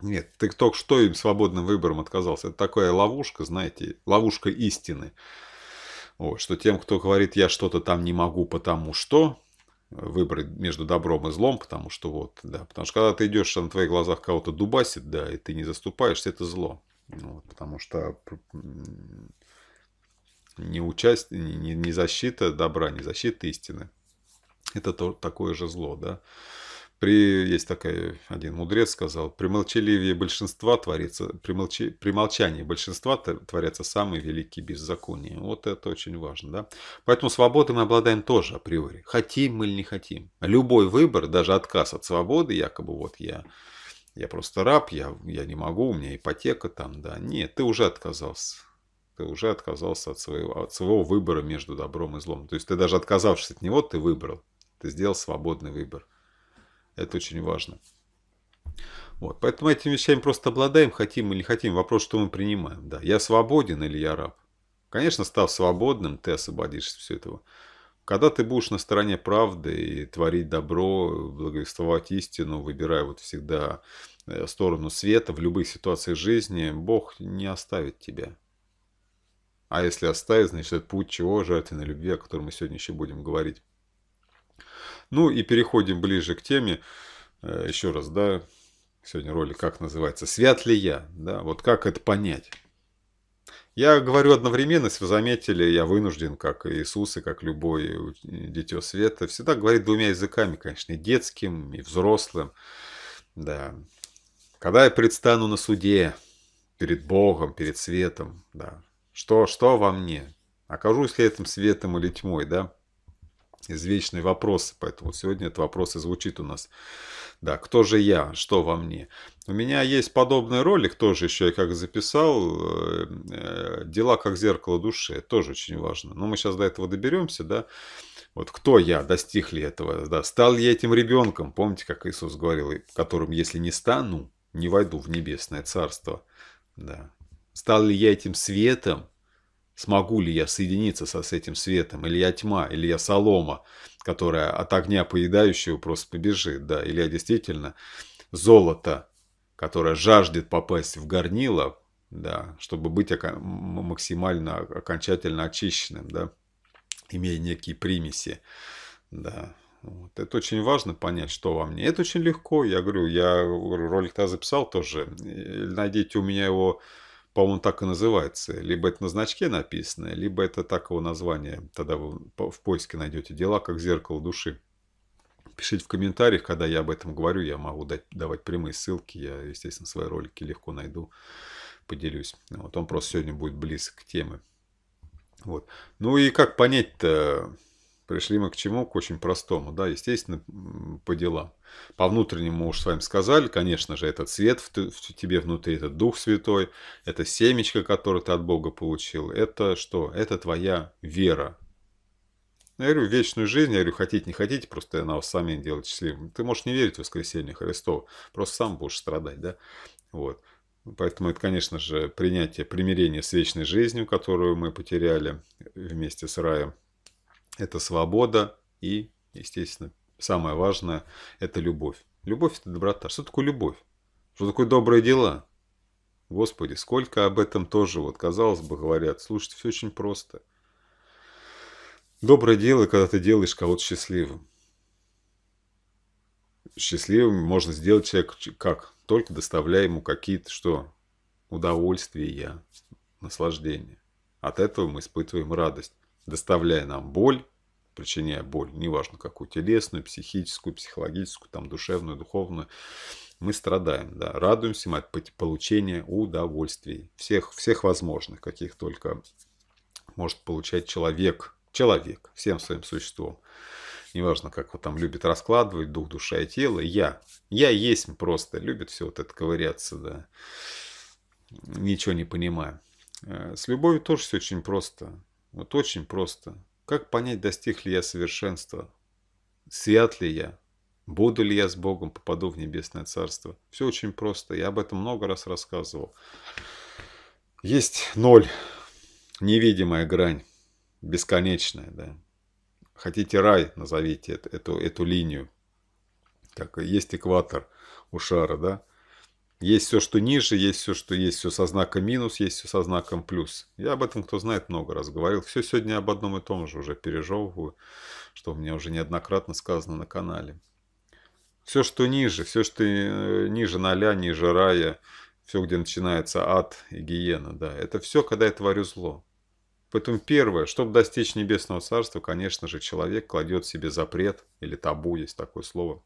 Нет, Тикток что им свободным выбором отказался. Это такая ловушка, знаете, ловушка истины. Вот, что тем, кто говорит, я что-то там не могу, потому что выбрать между добром и злом, потому что вот, да, потому что когда ты идешь, а на твоих глазах кого-то дубасит, да, и ты не заступаешься, это зло. Ну вот, потому что не, участие, не, не защита добра, не защита истины. Это то, такое же зло, да. При, есть такой один мудрец сказал, при молчаливии большинства творится, при, молчи, при молчании большинства творятся самые великие беззакония. Вот это очень важно. Да? Поэтому свободы мы обладаем тоже априори. Хотим мы или не хотим. Любой выбор, даже отказ от свободы, якобы вот я я просто раб, я, я не могу, у меня ипотека там, да. Нет, ты уже отказался. Ты уже отказался от своего, от своего выбора между добром и злом. То есть ты даже отказавшись от него, ты выбрал. Ты сделал свободный выбор. Это очень важно. Вот, поэтому этими вещами просто обладаем, хотим или не хотим. Вопрос, что мы принимаем. Да, я свободен или я раб? Конечно, став свободным, ты освободишься от всего этого. Когда ты будешь на стороне правды и творить добро, благовествовать истину, выбирая вот всегда э, сторону света в любых ситуациях жизни, Бог не оставит тебя. А если оставит, значит, это путь чего? Жертвенной любви, о которой мы сегодня еще будем говорить. Ну и переходим ближе к теме. Э, еще раз, да, сегодня ролик как называется. Свят ли я? Да, вот как это понять? Я говорю одновременность, вы заметили, я вынужден, как Иисус и как любое дитё света, всегда говорить двумя языками, конечно, и детским, и взрослым. Да. Когда я предстану на суде, перед Богом, перед светом, да. Что, что во мне? Окажусь ли этим светом или тьмой, да? извечные вопросы. Поэтому сегодня этот вопрос и звучит у нас. Да, кто же я, что во мне? У меня есть подобный ролик, тоже еще я как записал, э, э, «Дела как зеркало души», тоже очень важно. Но мы сейчас до этого доберемся, да. Вот кто я, достиг ли этого, да, стал ли я этим ребенком, помните, как Иисус говорил, которым, если не стану, не войду в небесное царство, да. Стал ли я этим светом, Смогу ли я соединиться со, с этим светом? Или я тьма? Или я солома, которая от огня поедающего просто побежит? Да, или я действительно золото, которое жаждет попасть в горнило, да, чтобы быть максимально окончательно очищенным, да, имея некие примеси, да. Вот. Это очень важно понять, что во мне. Это очень легко. Я говорю, я ролик-то записал тоже. Э, найдите у меня его по-моему, так и называется. Либо это на значке написано, либо это так его название. Тогда вы в поиске найдете «Дела как зеркало души». Пишите в комментариях, когда я об этом говорю, я могу дать, давать прямые ссылки. Я, естественно, свои ролики легко найду, поделюсь. Вот он просто сегодня будет близок к теме. Вот. Ну и как понять-то, Пришли мы к чему? К очень простому, да, естественно, по делам. По внутреннему мы уж с вами сказали, конечно же, этот свет в, тебе внутри, это Дух Святой, это семечко, которое ты от Бога получил, это что? Это твоя вера. Я говорю, вечную жизнь, я говорю, хотите, не хотите, просто она вас сами делает счастливым. Ты можешь не верить в воскресение Христова, просто сам будешь страдать, да, вот. Поэтому это, конечно же, принятие примирения с вечной жизнью, которую мы потеряли вместе с раем, это свобода и, естественно, самое важное, это любовь. Любовь – это доброта. Что такое любовь? Что такое добрые дела? Господи, сколько об этом тоже, вот казалось бы, говорят. Слушайте, все очень просто. Доброе дело, когда ты делаешь кого-то счастливым. Счастливым можно сделать человека как? Только доставляя ему какие-то что? Удовольствия, наслаждение. От этого мы испытываем радость доставляя нам боль, причиняя боль, неважно какую, телесную, психическую, психологическую, там, душевную, духовную, мы страдаем, да, радуемся мы от получения удовольствий, всех, всех возможных, каких только может получать человек, человек всем своим существом. Неважно, как его там любит раскладывать, дух, душа и тело, я, я есть просто, любит все вот это ковыряться, да, ничего не понимая. Э, с любовью тоже все очень просто. Вот очень просто. Как понять, достиг ли я совершенства? Свят ли я? Буду ли я с Богом, попаду в небесное царство? Все очень просто. Я об этом много раз рассказывал. Есть ноль, невидимая грань, бесконечная. Да? Хотите рай, назовите эту, эту, эту линию. Как есть экватор у шара, да? Есть все, что ниже, есть все, что есть все со знаком минус, есть все со знаком плюс. Я об этом, кто знает, много раз говорил. Все сегодня об одном и том же уже пережевываю, что мне уже неоднократно сказано на канале. Все, что ниже, все, что э, ниже ноля, ниже рая, все, где начинается ад и гиена, да, это все, когда я творю зло. Поэтому первое, чтобы достичь небесного царства, конечно же, человек кладет себе запрет или табу, есть такое слово,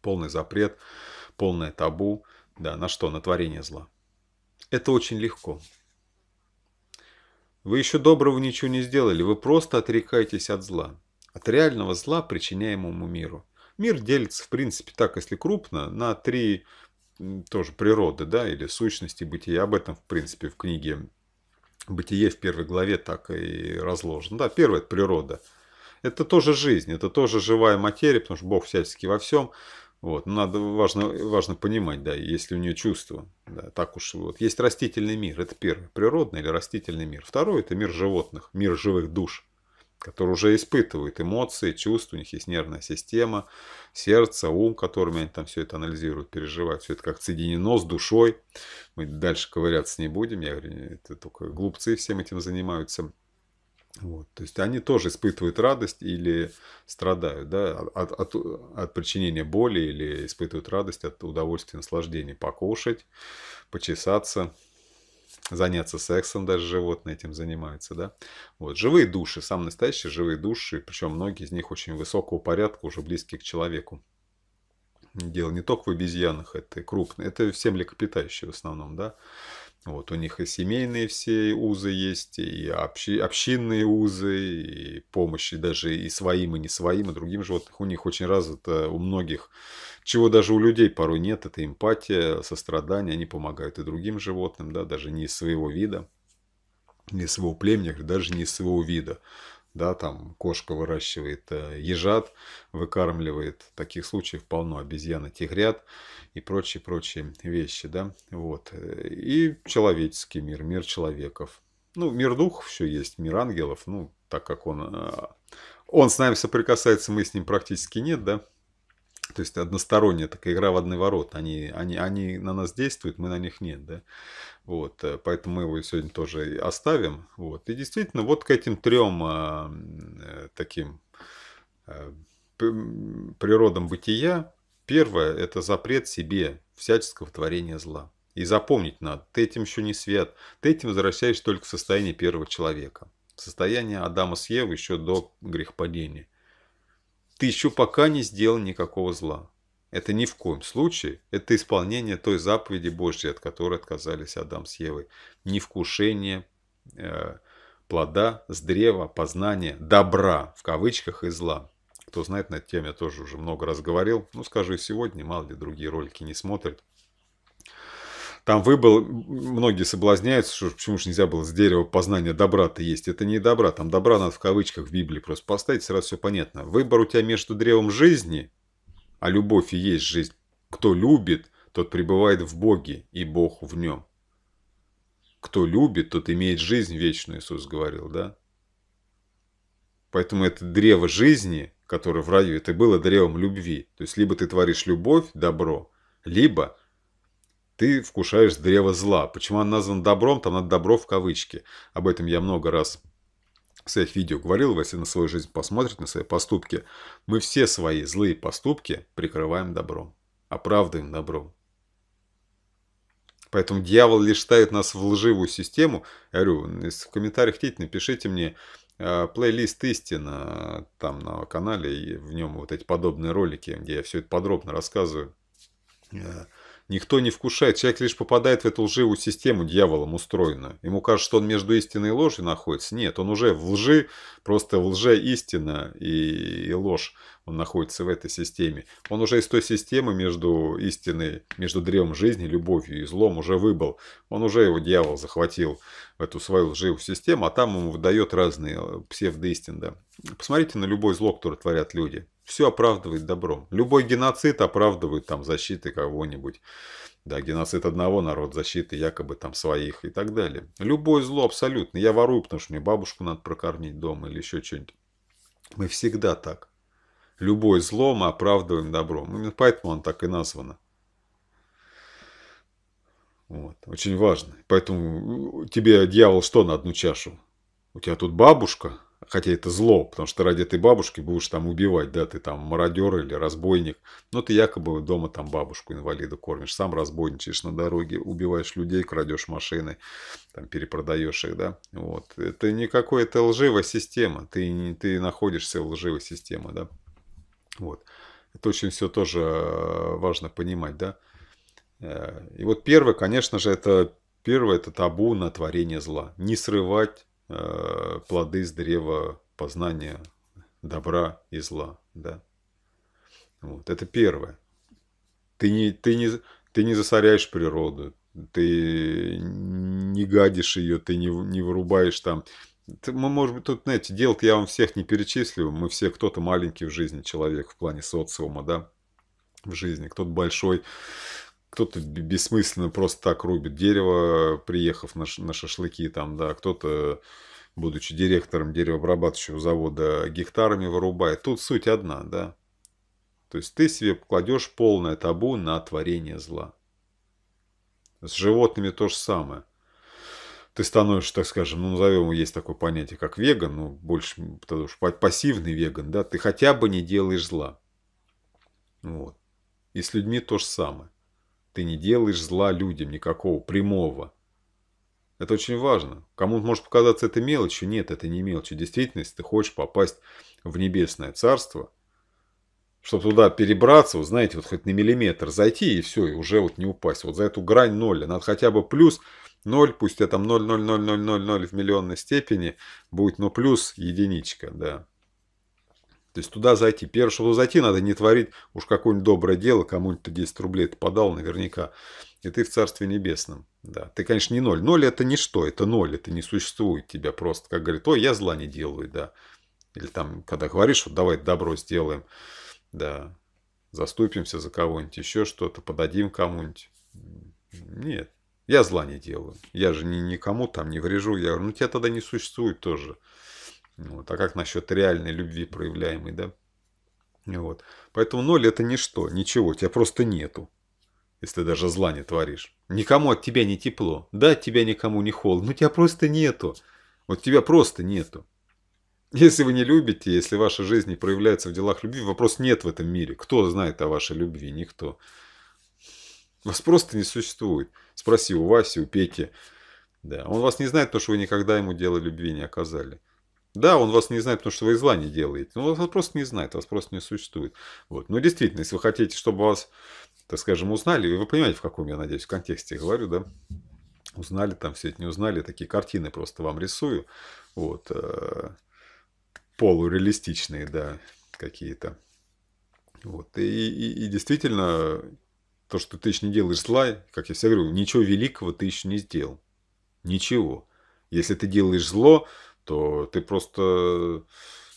полный запрет, полное табу да, на что? На творение зла. Это очень легко. Вы еще доброго ничего не сделали, вы просто отрекаетесь от зла. От реального зла, причиняемому миру. Мир делится, в принципе, так, если крупно, на три тоже природы, да, или сущности бытия. Об этом, в принципе, в книге «Бытие» в первой главе так и разложено. Да, первая это природа. Это тоже жизнь, это тоже живая материя, потому что Бог всячески во всем. Вот. Ну, надо, важно, важно понимать, да, есть ли у нее чувства. Да, так уж вот. Есть растительный мир, это первый Природный или растительный мир. Второй это мир животных, мир живых душ, которые уже испытывают эмоции, чувства, у них есть нервная система, сердце, ум, которыми они там все это анализируют, переживают. Все это как соединено с душой. Мы дальше ковыряться не будем, я говорю, это только глупцы всем этим занимаются. Вот. То есть они тоже испытывают радость или страдают да, от, от, от причинения боли или испытывают радость от удовольствия, наслаждения. Покушать, почесаться, заняться сексом, даже животные этим занимаются. Да? Вот. Живые души, самые настоящие живые души, причем многие из них очень высокого порядка, уже близкие к человеку. Дело не только в обезьянах, это и крупные, это все млекопитающие в основном, да. Вот, у них и семейные все узы есть, и общи, общинные узы, и помощь и даже и своим, и не своим, и другим животных. У них очень развито у многих, чего даже у людей порой нет, это эмпатия, сострадание. Они помогают и другим животным, да, даже не из своего вида, не из своего племени, даже не из своего вида да, там кошка выращивает э, ежат, выкармливает, таких случаев полно, обезьяны, тигрят и прочие-прочие вещи, да, вот. И человеческий мир, мир человеков. Ну, мир духов все есть, мир ангелов, ну, так как он, э, он с нами соприкасается, мы с ним практически нет, да, то есть односторонняя такая игра в одни ворота. Они, они, они на нас действуют, мы на них нет. Да? Вот, э, поэтому мы его сегодня тоже оставим. Вот, и действительно, вот к этим трем э, э, таким э, природам бытия, первое – это запрет себе всяческого творения зла. И запомнить надо, ты этим еще не свет, ты этим возвращаешься только в состояние первого человека, в состояние Адама с Евы еще до грехопадения. Ты еще пока не сделал никакого зла. Это ни в коем случае, это исполнение той заповеди Божьей, от которой отказались Адам с Евой. Не вкушение э, плода с древа познания добра, в кавычках, и зла. Кто знает, на эту я тоже уже много раз говорил. Ну, скажу сегодня, мало ли другие ролики не смотрят. Там выбыл, многие соблазняются, что почему же нельзя было с дерева познания добра-то есть. Это не добра, там добра надо в кавычках в Библии просто поставить, сразу все понятно. Выбор у тебя между древом жизни – а любовь и есть жизнь. Кто любит, тот пребывает в Боге, и Бог в нем. Кто любит, тот имеет жизнь вечную, Иисус говорил, да? Поэтому это древо жизни, которое в раю, это было древом любви. То есть, либо ты творишь любовь, добро, либо ты вкушаешь древо зла. Почему оно названо добром? Там надо добро в кавычки. Об этом я много раз в видео говорил, если на свою жизнь посмотрит, на свои поступки, мы все свои злые поступки прикрываем добром, оправдываем добром. Поэтому дьявол лишь ставит нас в лживую систему. Я говорю, в комментариях хотите, напишите мне э, плейлист «Истина» там на канале, и в нем вот эти подобные ролики, где я все это подробно рассказываю. Э, Никто не вкушает, человек лишь попадает в эту лживую систему, дьяволом устроенную. Ему кажется, что он между истиной и ложью находится. Нет, он уже в лжи, просто в лже истина и, и ложь. Он находится в этой системе. Он уже из той системы между истиной, между древом жизни, любовью и злом уже выбыл. Он уже его дьявол захватил в эту свою лживую систему, а там ему выдает разные э, псевдоистины. Посмотрите на любое зло, которое творят люди. Все оправдывает добром. Любой геноцид оправдывает там защиты кого-нибудь. Да, геноцид одного народа, защиты якобы там своих и так далее. Любое зло абсолютно. Я ворую, потому что мне бабушку надо прокормить дома или еще что-нибудь. Мы всегда так. Любое зло мы оправдываем добром. Именно поэтому он так и названо. Вот. Очень важно. Поэтому э, тебе, дьявол, что на одну чашу? У тебя тут бабушка, Хотя это зло, потому что ради этой бабушки будешь там убивать, да, ты там мародер или разбойник. Но ты якобы дома там бабушку инвалида кормишь, сам разбойничаешь на дороге, убиваешь людей, крадешь машины, там перепродаешь их, да. Вот. Это не какая-то лживая система, ты, ты находишься в лживой системе, да. Вот. Это очень все тоже э, важно понимать, да. Э, и вот первое, конечно же, это первое, это табу на творение зла. Не срывать э, плоды с древа познания добра и зла. Да? Вот, это первое. Ты не, ты, не, ты не засоряешь природу, ты не гадишь ее, ты не, не вырубаешь там. Ты, мы, может быть, тут, знаете, дел я вам всех не перечислю. Мы все кто-то маленький в жизни человек в плане социума, да, в жизни, кто-то большой кто-то бессмысленно просто так рубит дерево, приехав на, на шашлыки там, да, кто-то, будучи директором деревообрабатывающего завода, гектарами вырубает. Тут суть одна, да. То есть ты себе кладешь полное табу на творение зла. С животными то же самое. Ты становишься, так скажем, ну, назовем, есть такое понятие, как веган, ну, больше, потому что пассивный веган, да, ты хотя бы не делаешь зла. Вот. И с людьми то же самое. Ты не делаешь зла людям никакого, прямого. Это очень важно. Кому-то может показаться это мелочью. Нет, это не мелочь. В действительности ты хочешь попасть в небесное царство, чтобы туда перебраться, вот знаете, вот хоть на миллиметр зайти и все, и уже вот не упасть. Вот за эту грань ноль. Надо хотя бы плюс ноль, пусть это там ноль ноль ноль ноль ноль ноль в миллионной степени будет, но плюс единичка, да. То есть туда зайти. Первое, чтобы зайти, надо не творить уж какое-нибудь доброе дело, кому-нибудь 10 рублей ты подал наверняка. И ты в Царстве Небесном. Да, ты, конечно, не ноль. Ноль это ничто, это ноль, это не существует тебя просто. Как говорит, ой, я зла не делаю, да. Или там, когда говоришь, вот давай добро сделаем, да, заступимся за кого-нибудь, еще что-то, подадим кому-нибудь. Нет, я зла не делаю. Я же ни, никому там не врежу. Я говорю, ну тебя тогда не существует тоже. Вот. А как насчет реальной любви, проявляемой, да? Вот. Поэтому ноль это ничто, ничего, тебя просто нету. Если ты даже зла не творишь. Никому от тебя не тепло. Да, от тебя никому не холодно. Но тебя просто нету. Вот тебя просто нету. Если вы не любите, если ваша жизнь не проявляется в делах любви, вопрос нет в этом мире. Кто знает о вашей любви? Никто. Вас просто не существует. Спроси у Васи, у Пети. Да, он вас не знает, потому что вы никогда ему дело любви не оказали. Да, он вас не знает, потому что вы зла не делаете. Но ну, он вас просто не знает, вас просто не существует. Вот. Но действительно, если вы хотите, чтобы вас, так скажем, узнали, вы понимаете, в каком я, надеюсь, контексте говорю, да? Узнали там все это, не узнали, такие картины просто вам рисую. Вот. Э, полуреалистичные, да, какие-то. Вот. И, и, и действительно, то, что ты еще не делаешь зла, как я всегда говорю, ничего великого ты еще не сделал. Ничего. Если ты делаешь зло, то ты просто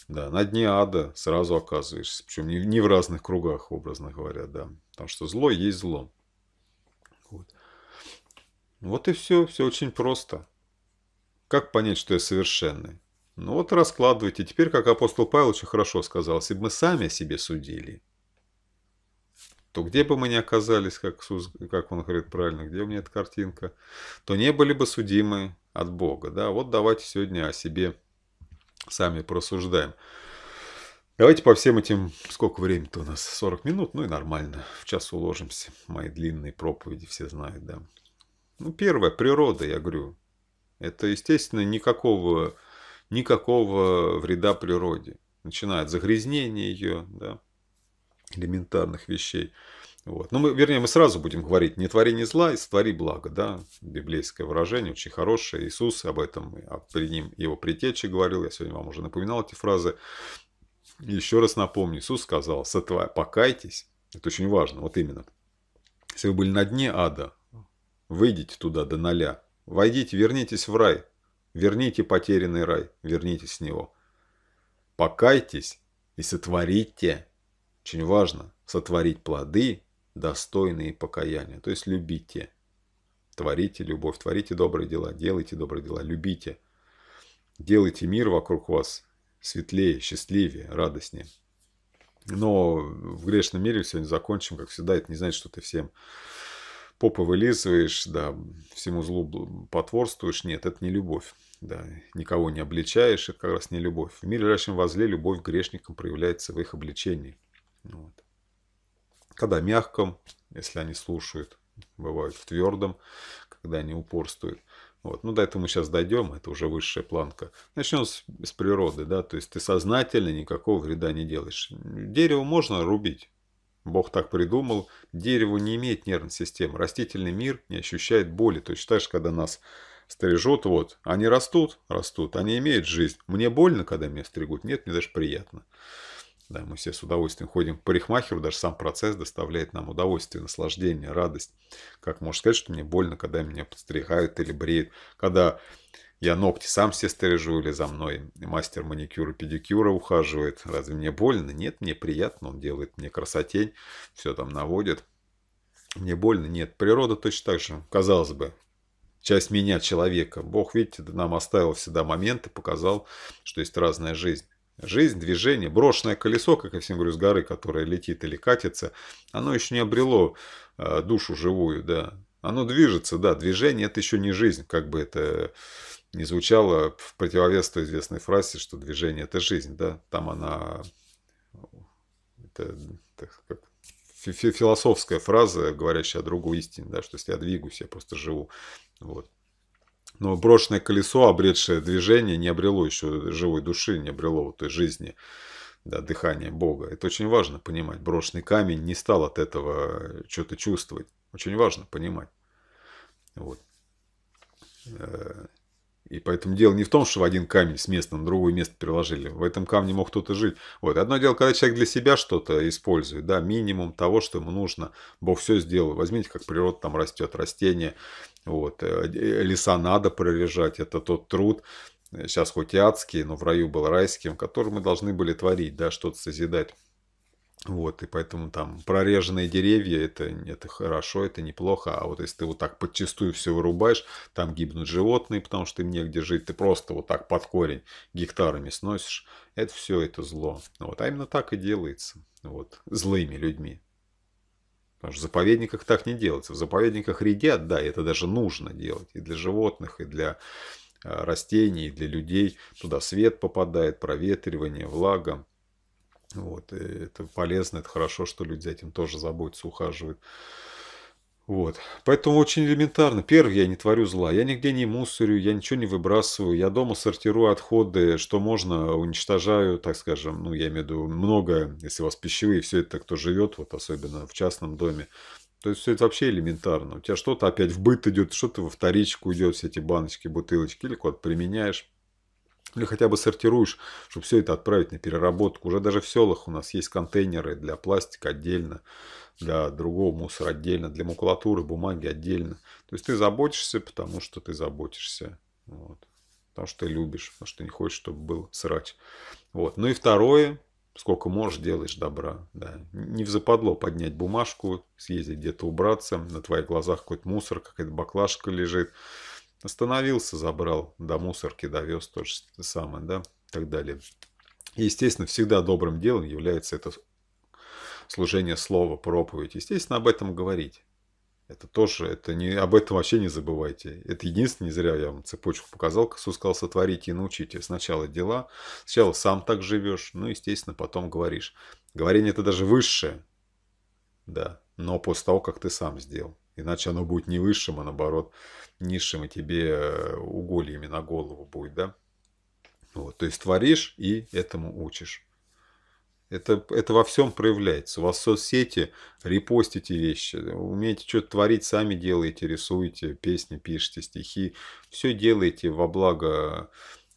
да, на дне ада сразу оказываешься. Причем не, не в разных кругах, образно говоря, да. Потому что зло есть зло. Вот, вот и все. Все очень просто. Как понять, что я совершенный? Ну вот раскладывайте. Теперь, как апостол Павел очень хорошо сказал, если бы мы сами о себе судили, то где бы мы ни оказались, как, как он говорит правильно, где у меня эта картинка, то не были бы судимы от Бога. Да? Вот давайте сегодня о себе сами просуждаем. Давайте по всем этим, сколько времени-то у нас? 40 минут, ну и нормально, в час уложимся. Мои длинные проповеди все знают, да. Ну, первое, природа, я говорю. Это, естественно, никакого, никакого вреда природе. Начинает загрязнение ее, да, элементарных вещей. Вот. Ну, мы, вернее, мы сразу будем говорить, не твори не зла, и створи благо, да, библейское выражение, очень хорошее, Иисус об этом, а перед ним его притечи говорил, я сегодня вам уже напоминал эти фразы, еще раз напомню, Иисус сказал, сотва... покайтесь, это очень важно, вот именно, если вы были на дне ада, выйдите туда до ноля, войдите, вернитесь в рай, верните потерянный рай, вернитесь с него, покайтесь и сотворите, очень важно, сотворить плоды достойные покаяния. То есть любите. Творите любовь, творите добрые дела, делайте добрые дела, любите. Делайте мир вокруг вас светлее, счастливее, радостнее. Но в грешном мире сегодня закончим, как всегда. Это не значит, что ты всем попы вылизываешь, да, всему злу потворствуешь. Нет, это не любовь. Да, никого не обличаешь, это как раз не любовь. В мире ращем во зле любовь к грешникам проявляется в их обличении. Вот когда мягком, если они слушают, бывают в твердом, когда они упорствуют. Вот. Ну, до этого мы сейчас дойдем, это уже высшая планка. Начнем с, с природы, да, то есть ты сознательно никакого вреда не делаешь. Дерево можно рубить, Бог так придумал. Дерево не имеет нервной системы, растительный мир не ощущает боли. То есть считаешь, когда нас стрижут, вот, они растут, растут, они имеют жизнь. Мне больно, когда меня стригут? Нет, мне даже приятно. Да, мы все с удовольствием ходим к парикмахеру, даже сам процесс доставляет нам удовольствие, наслаждение, радость. Как можно сказать, что мне больно, когда меня подстригают или бреют, когда я ногти сам все стрижу или за мной мастер маникюра, педикюра ухаживает. Разве мне больно? Нет, мне приятно, он делает мне красотень, все там наводит. Мне больно? Нет. Природа точно так же, казалось бы, часть меня, человека. Бог, видите, нам оставил всегда моменты, показал, что есть разная жизнь. Жизнь, движение, брошенное колесо, как я всем говорю, с горы, которое летит или катится, оно еще не обрело э, душу живую, да. Оно движется, да, движение – это еще не жизнь, как бы это не звучало в противовес той известной фразе, что движение – это жизнь, да. Там она, это, так, как, философская фраза, говорящая о другой истине, да, что если я двигаюсь, я просто живу. Вот. Но брошенное колесо, обретшее движение, не обрело еще живой души, не обрело вот той жизни, да, дыхания Бога. Это очень важно понимать. Брошенный камень не стал от этого что-то чувствовать. Очень важно понимать. Вот. Э, и поэтому дело не в том, что в один камень с места на другое место переложили. В этом камне мог кто-то жить. Вот. Одно дело, когда человек для себя что-то использует, да, минимум того, что ему нужно. Бог все сделал. Возьмите, как природа там растет, растения. Вот. Э, э, леса надо прорежать. Это тот труд, сейчас э, хоть и адский, но в раю был райским, который мы должны были творить, да, что-то созидать. Вот, и поэтому там прореженные деревья, это, это хорошо, это неплохо, а вот если ты вот так подчастую все вырубаешь, там гибнут животные, потому что им негде жить, ты просто вот так под корень гектарами сносишь, это все, это зло. Вот, а именно так и делается, вот, злыми людьми. Потому что в заповедниках так не делается. В заповедниках редят, да, это даже нужно делать и для животных, и для а, растений, и для людей. Туда свет попадает, проветривание, влага. Вот, и это полезно, это хорошо, что люди этим тоже заботятся, ухаживают. Вот. Поэтому очень элементарно. Первый, я не творю зла. Я нигде не мусорю, я ничего не выбрасываю. Я дома сортирую отходы, что можно, уничтожаю, так скажем. Ну, я имею в виду много, если у вас пищевые, все это кто живет, вот особенно в частном доме. То есть все это вообще элементарно. У тебя что-то опять в быт идет, что-то во вторичку идет, все эти баночки, бутылочки, или куда-то применяешь. Или хотя бы сортируешь, чтобы все это отправить на переработку. Уже даже в селах у нас есть контейнеры для пластика отдельно, для другого мусора отдельно, для макулатуры, бумаги отдельно. То есть ты заботишься, потому что ты заботишься. Вот. Потому что ты любишь, потому что не хочешь, чтобы был срач. Вот. Ну и второе, сколько можешь, делаешь добра. Да. Не в западло поднять бумажку, съездить где-то убраться, на твоих глазах какой-то мусор, какая-то баклажка лежит. Остановился, забрал, до мусорки довез, то же самое, да, и так далее. естественно, всегда добрым делом является это служение слова, проповедь. Естественно, об этом говорить. Это тоже, это не, об этом вообще не забывайте. Это единственное, не зря я вам цепочку показал. Иисус сказал, сотворите и научите. Сначала дела, сначала сам так живешь, ну, естественно, потом говоришь. Говорение это даже высшее, да, но после того, как ты сам сделал. Иначе оно будет не высшим, а наоборот, низшим и тебе э, угольями на голову будет, да? Вот, то есть творишь и этому учишь. Это, это во всем проявляется. У вас соцсети, репостите вещи, умеете что-то творить, сами делаете, рисуете, песни пишете, стихи. Все делаете во благо,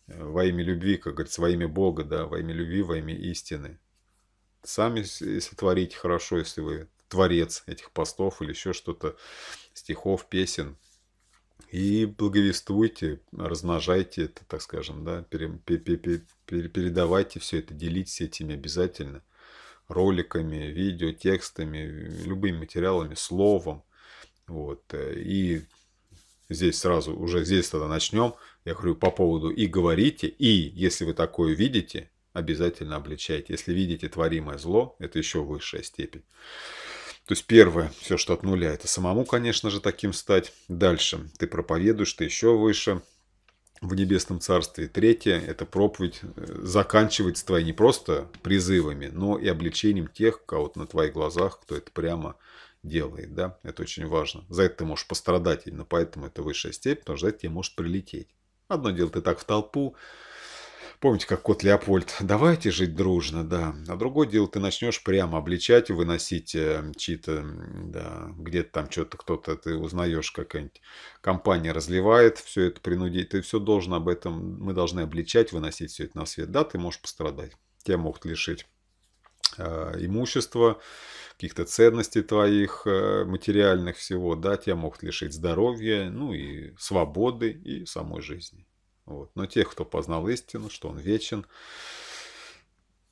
э, во имя любви, как говорится, во имя Бога, да, во имя любви, во имя истины. Сами, если творите хорошо, если вы творец этих постов или еще что-то, стихов, песен – и благовествуйте, размножайте это, так скажем, да, передавайте все это, делитесь этими обязательно роликами, видео, текстами, любыми материалами, словом. Вот. Э, и здесь сразу, уже здесь тогда начнем. Я говорю по поводу и говорите, и если вы такое видите, обязательно обличайте. Если видите творимое зло, это еще высшая степень. То есть первое, все, что от нуля, это самому, конечно же, таким стать. Дальше ты проповедуешь, ты еще выше в небесном царстве. Третье – это проповедь э, заканчивать с твои не просто призывами, но и обличением тех, кого на твоих глазах, кто это прямо делает. Да? Это очень важно. За это ты можешь пострадать, именно поэтому это высшая степень, потому что за это тебе может прилететь. Одно дело, ты так в толпу, Помните, как кот Леопольд, давайте жить дружно, да. А другое дело, ты начнешь прямо обличать, выносить э, чьи-то, да, где-то там что-то кто-то, ты узнаешь, какая-нибудь компания разливает все это принудить. Ты все должен об этом, мы должны обличать, выносить все это на свет. Да, ты можешь пострадать, тебя могут лишить э, имущества, каких-то ценностей твоих, э, материальных всего, да, тебя могут лишить здоровья, ну и свободы и самой жизни. Вот. Но тех, кто познал истину, что он вечен,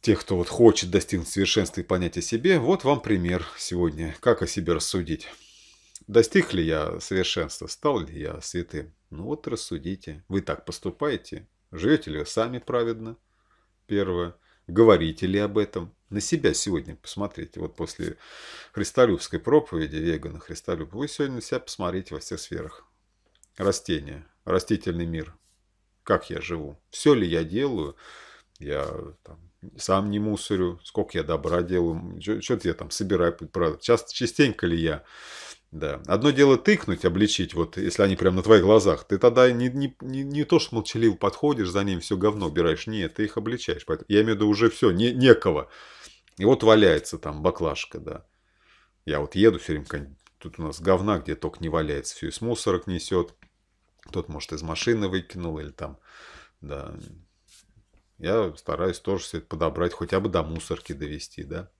тех, кто вот хочет достигнуть совершенства и понять о себе, вот вам пример сегодня, как о себе рассудить. Достиг ли я совершенства, стал ли я святым? Ну вот рассудите. Вы так поступаете? Живете ли вы сами праведно? Первое. Говорите ли об этом? На себя сегодня посмотрите. Вот после христолюбской проповеди Вегана Христолюб, вы сегодня на себя посмотрите во всех сферах. Растения, растительный мир – как я живу, все ли я делаю, я там, сам не мусорю, сколько я добра делаю, что-то я там собираю, правда, часто, частенько ли я. Да. Одно дело тыкнуть, обличить, вот если они прямо на твоих глазах, ты тогда не, не, не, не то, что молчаливо подходишь, за ним все говно убираешь, нет, ты их обличаешь. Поэтому, я имею в виду уже все, не, некого. И вот валяется там баклажка, да. Я вот еду все время, тут у нас говна где только не валяется, все с мусорок несет тот может, из машины выкинул или там, да. Я стараюсь тоже все это подобрать, хотя бы до мусорки довести, да.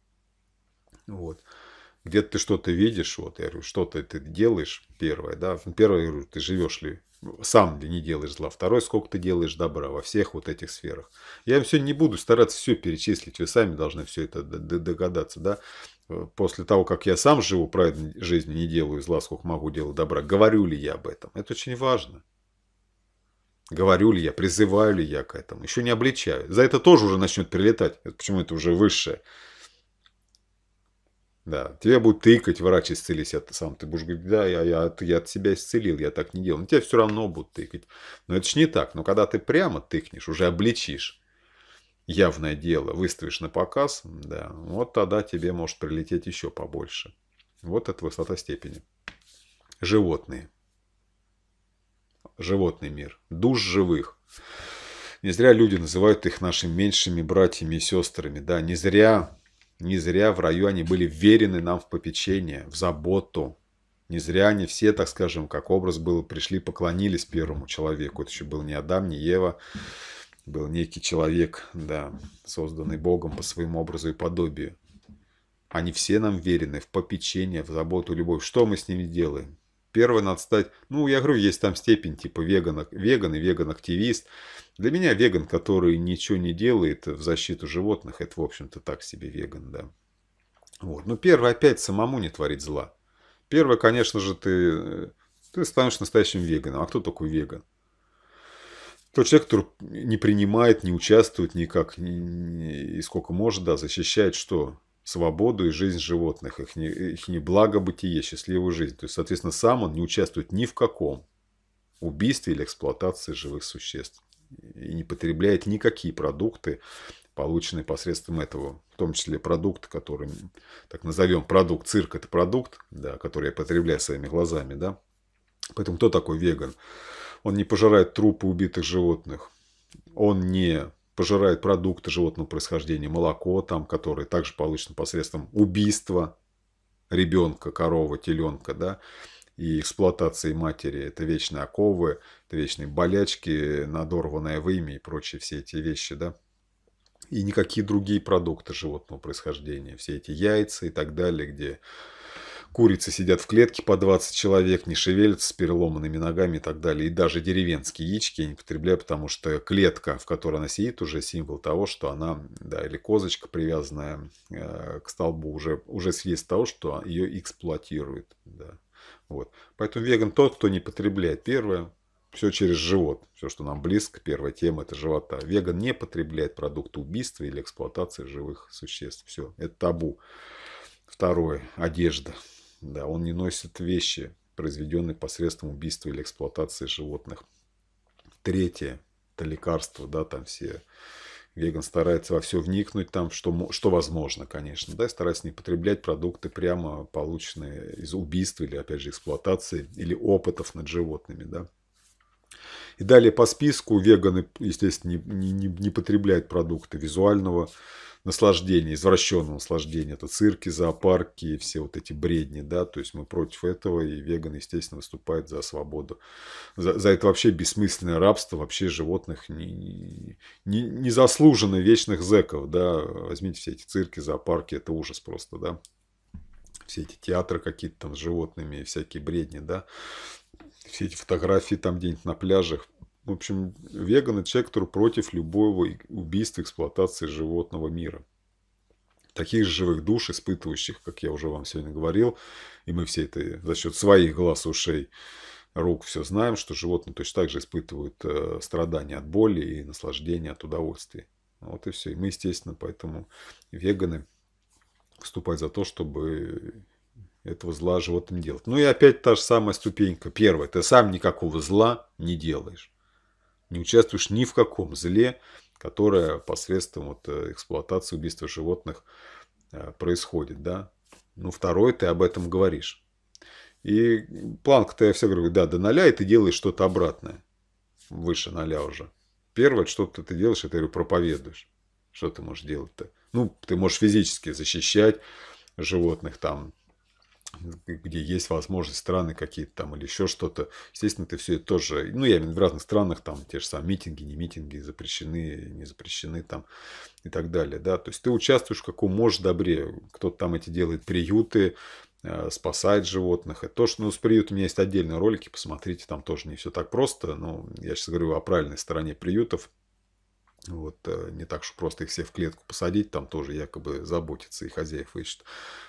Вот. Где-то ты что-то видишь, вот, я говорю, что-то ты делаешь, первое, да. Первое, я говорю, ты живешь ли, сам ли не делаешь зла. Второе, сколько ты делаешь добра во всех вот этих сферах. Я вам сегодня не буду стараться все перечислить, вы сами должны все это догадаться, да. Э, после того, как я сам живу праведной жизни, не делаю зла, сколько могу, делать добра, говорю ли я об этом? Это очень важно. Говорю ли я, призываю ли я к этому? Еще не обличаю. За это тоже уже начнет прилетать. Почему это уже высшее? Да, тебя будут тыкать, врач, исцелись, а ты сам. Ты будешь говорить, да, я, я, я от себя исцелил, я так не делал. Но ну, тебя все равно будут тыкать. Но это ж не так. Но когда ты прямо тыкнешь, уже обличишь явное дело выставишь на показ, да, вот тогда тебе может прилететь еще побольше. Вот это высота степени. Животные. Животный мир. Душ живых. Не зря люди называют их нашими меньшими братьями и сестрами. Да, не зря, не зря в раю они были верены нам в попечение, в заботу. Не зря они все, так скажем, как образ был, пришли, поклонились первому человеку. Это еще был не Адам, не Ева был некий человек, да, созданный Богом по своему образу и подобию. Они все нам верены в попечение, в заботу, любовь. Что мы с ними делаем? Первое надо стать, ну, я говорю, есть там степень типа веган, веган и веган-активист. Для меня веган, который ничего не делает в защиту животных, это, в общем-то, так себе веган, да. Вот. ну, первое, опять, самому не творить зла. Первое, конечно же, ты, э, ты станешь настоящим веганом. А кто такой веган? тот человек, который не принимает, не участвует никак, и сколько может, да, защищает что? Свободу и жизнь животных, их, не, их не благо бытие, счастливую жизнь. То есть, соответственно, сам он не участвует ни в каком убийстве или эксплуатации живых существ. И не потребляет никакие продукты, полученные посредством этого, в том числе продукт, который, так назовем, продукт, цирк это продукт, да, который я потребляю своими глазами, да. Поэтому кто такой веган? Он не пожирает трупы убитых животных. Он не пожирает продукты животного происхождения, молоко там, которое также получено посредством убийства ребенка, коровы, теленка, да, и эксплуатации матери. Это вечные оковы, это вечные болячки, надорванное вымя и прочие все эти вещи, да. И никакие другие продукты животного происхождения, все эти яйца и так далее, где Курицы сидят в клетке по 20 человек, не шевелятся с переломанными ногами и так далее. И даже деревенские яички я не потребляю, потому что клетка, в которой она сидит, уже символ того, что она, да, или козочка, привязанная э, к столбу, уже, уже съест того, что ее эксплуатируют, Да. Вот. Поэтому веган тот, кто не потребляет. Первое, все через живот. Все, что нам близко, первая тема, это живота. Веган не потребляет продукты убийства или эксплуатации живых существ. Все, это табу. Второе, одежда. Да, он не носит вещи, произведенные посредством убийства или эксплуатации животных. Третье – это лекарства, да, там все веган старается во все вникнуть там, что, что возможно, конечно, да, и старается не потреблять продукты, прямо полученные из убийства или, опять же, эксплуатации или опытов над животными, да. И далее по списку веганы, естественно, не, не, не потребляют продукты визуального наслаждения, извращенного наслаждения. Это цирки, зоопарки, все вот эти бредни, да, то есть мы против этого, и веганы, естественно, выступают за свободу. За, за это вообще бессмысленное рабство вообще животных, не, не, не вечных зеков, да, возьмите все эти цирки, зоопарки, это ужас просто, да все эти театры какие-то там с животными, всякие бредни, да все эти фотографии там где-нибудь на пляжах. В общем, веган – это человек, который против любого убийства, эксплуатации животного мира. Таких же живых душ, испытывающих, как я уже вам сегодня говорил, и мы все это за счет своих глаз, ушей, рук все знаем, что животные точно так же испытывают э, страдания от боли и наслаждения от удовольствия. Вот и все. И мы, естественно, поэтому веганы выступают за то, чтобы этого зла животным делать. Ну и опять та же самая ступенька. Первая, ты сам никакого зла не делаешь. Не участвуешь ни в каком зле, которое посредством вот э, эксплуатации убийства животных э, происходит. Да? Ну, второе, ты об этом говоришь. И планка-то я все говорю, да, до ноля, и ты делаешь что-то обратное. Выше ноля уже. Первое, что ты, ты делаешь, это говорю, проповедуешь. Что ты можешь делать-то? Ну, ты можешь физически защищать животных, там, где есть возможность страны какие-то там или еще что-то. Естественно, ты все это тоже, ну, я имею в разных странах там те же самые митинги, не митинги, запрещены, не запрещены там и так далее, да. То есть ты участвуешь в каком можешь добре. Кто-то там эти делает приюты, э, спасает животных. Это то, что ну, с приютом у меня есть отдельные ролики, посмотрите, там тоже не все так просто. ну я сейчас говорю о правильной стороне приютов. Вот, э, не так, что просто их все в клетку посадить, там тоже якобы заботиться и хозяев ищет.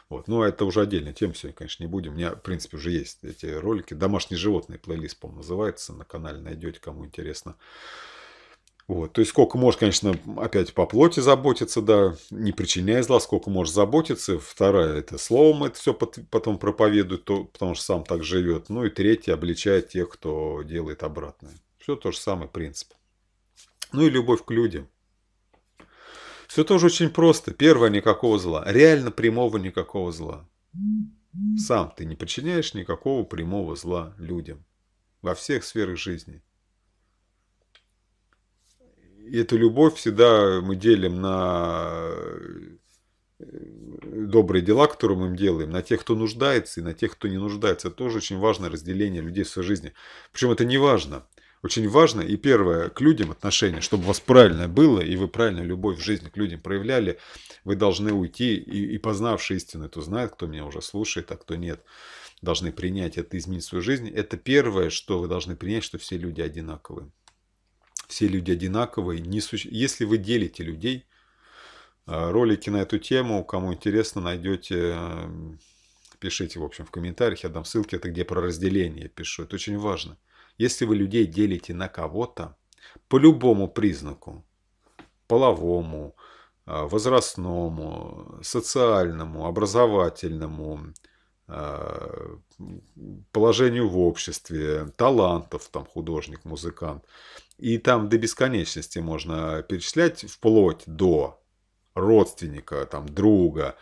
Вот. Но это уже отдельная тема, сегодня, конечно, не будем. У меня, в принципе, уже есть эти ролики. «Домашние животные» плейлист, по-моему, называется. На канале найдете, кому интересно. Вот. То есть, сколько можешь, конечно, опять по плоти заботиться, да, не причиняя зла, сколько можешь заботиться. Вторая – это словом это все потом проповедует, то, потому что сам так живет. Ну и третье – обличает тех, кто делает обратное. Все то же самый принцип. Ну и любовь к людям. Все тоже очень просто. Первое, никакого зла. Реально прямого никакого зла. Сам ты не причиняешь никакого прямого зла людям. Во всех сферах жизни. И эту любовь всегда мы делим на э, добрые дела, которые мы им делаем, на тех, кто нуждается, и на тех, кто не нуждается. Это тоже очень важное разделение людей в своей жизни. Причем это не важно. Очень важно и первое, к людям отношение, чтобы у вас правильное было, и вы правильно любовь в жизни к людям проявляли, вы должны уйти, и, и познавши истину, кто знает, кто меня уже слушает, а кто нет, должны принять это, изменить свою жизнь. Это первое, что вы должны принять, что все люди одинаковые. Все люди одинаковые. Не суще... Если вы делите людей, а, ролики на эту тему, кому интересно, найдете эм, пишите, в общем, в комментариях, я дам ссылки, это где про разделение пишу, это очень важно. Если вы людей делите на кого-то, по любому признаку, половому, э, возрастному, социальному, образовательному, э, положению в обществе, талантов, там художник, музыкант. И там до бесконечности можно перечислять вплоть до родственника, там, друга,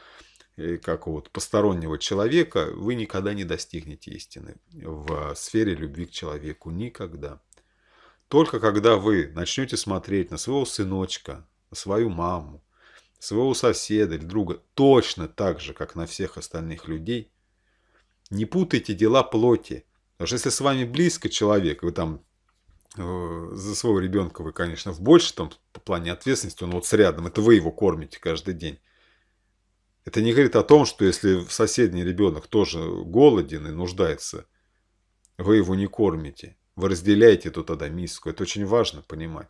Э, какого-то постороннего человека, вы никогда не достигнете истины в сфере любви к человеку. Никогда. Только когда вы начнете смотреть на своего сыночка, на свою маму, своего соседа или друга точно так же, как на всех остальных людей, не путайте дела плоти. Потому что если с вами близко человек, вы там э, за своего ребенка вы, конечно, в большем там, по плане ответственности, он вот с рядом, это вы его кормите каждый день. Это не говорит о том, что если соседний ребенок тоже голоден и нуждается, вы его не кормите. Вы разделяете эту тогда миску. Это очень важно понимать.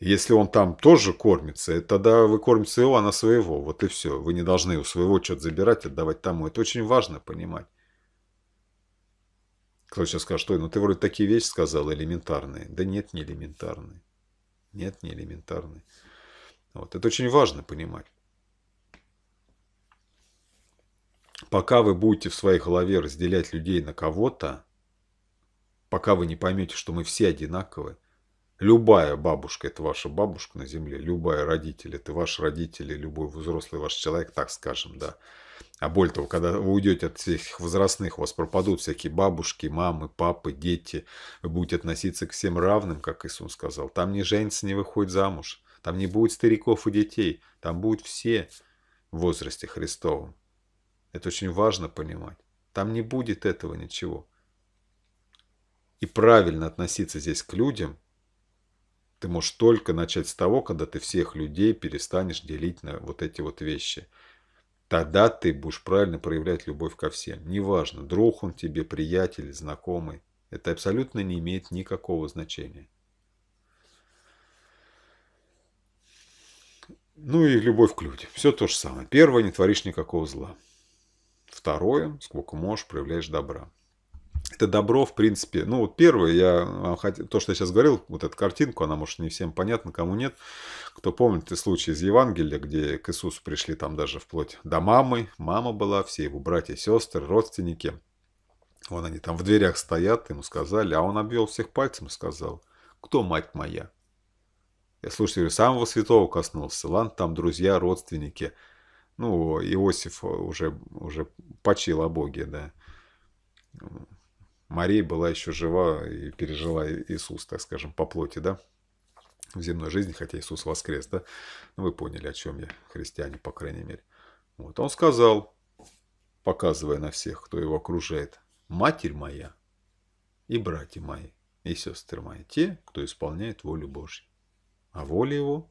Если он там тоже кормится, э, тогда вы кормите своего, а на своего. Вот и все. Вы не должны у своего что-то забирать, отдавать тому. Это очень важно понимать. Кто сейчас скажет, что ну ты вроде такие вещи сказал, элементарные. Да нет, не элементарные. Нет, не элементарные. Вот. Это очень важно понимать. Пока вы будете в своей голове разделять людей на кого-то, пока вы не поймете, что мы все одинаковы, любая бабушка – это ваша бабушка на земле, любая родитель – это ваш родитель, любой взрослый ваш человек, так скажем, да. А более того, когда вы уйдете от всех возрастных, у вас пропадут всякие бабушки, мамы, папы, дети. Вы будете относиться к всем равным, как Иисус сказал. Там не женится, не выходит замуж. Там не будет стариков и детей. Там будут все в возрасте Христовом. Это очень важно понимать. Там не будет этого ничего. И правильно относиться здесь к людям ты можешь только начать с того, когда ты всех людей перестанешь делить на вот эти вот вещи. Тогда ты будешь правильно проявлять любовь ко всем. Неважно, друг он тебе, приятель, знакомый. Это абсолютно не имеет никакого значения. Ну и любовь к людям. Все то же самое. Первое, не творишь никакого зла. Второе, сколько можешь, проявляешь добра. Это добро, в принципе, ну вот первое, я, а, то, что я сейчас говорил, вот эту картинку, она, может, не всем понятна, кому нет. Кто помнит случай из Евангелия, где к Иисусу пришли там даже вплоть до мамы, мама была, все его братья, сестры, родственники. Вон они там в дверях стоят, ему сказали, а он обвел всех пальцем и сказал, кто мать моя? Я слушаю, самого святого коснулся, ладно, там друзья, родственники – ну, Иосиф э, уже, уже почил о Боге, да. Мария была еще жива и пережила Иисус, так скажем, по плоти, да, в земной жизни, хотя Иисус воскрес, да. Ну, вы поняли, о чем я, христиане, по крайней мере. Вот, он сказал, показывая на всех, кто его окружает, «Матерь моя и братья мои, и сестры мои, те, кто исполняет волю Божью, а воля его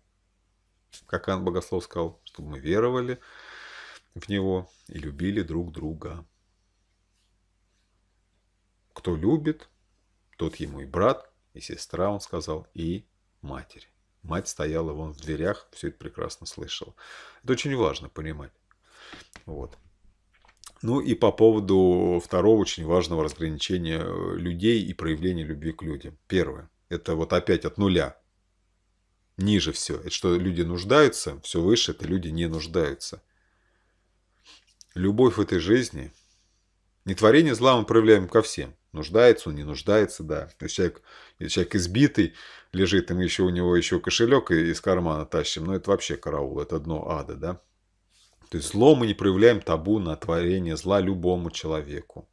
как Иоанн Богослов сказал, чтобы мы веровали в Него и любили друг друга. Кто любит, тот ему и брат, и сестра, он сказал, и матери. Мать стояла вон в дверях, все это прекрасно слышала. Это очень важно понимать. Вот. Ну и по поводу второго очень важного разграничения э, людей и проявления любви к людям. Первое. Это вот опять от нуля ниже все. Это что люди нуждаются, все выше, это люди не нуждаются. Любовь в этой жизни. Нетворение зла мы проявляем ко всем. Нуждается он, не нуждается, да. То есть человек, человек избитый, лежит, и мы еще у него еще кошелек из кармана тащим, но ну, это вообще караул, это дно ада, да. То есть зло мы не проявляем табу на творение зла любому человеку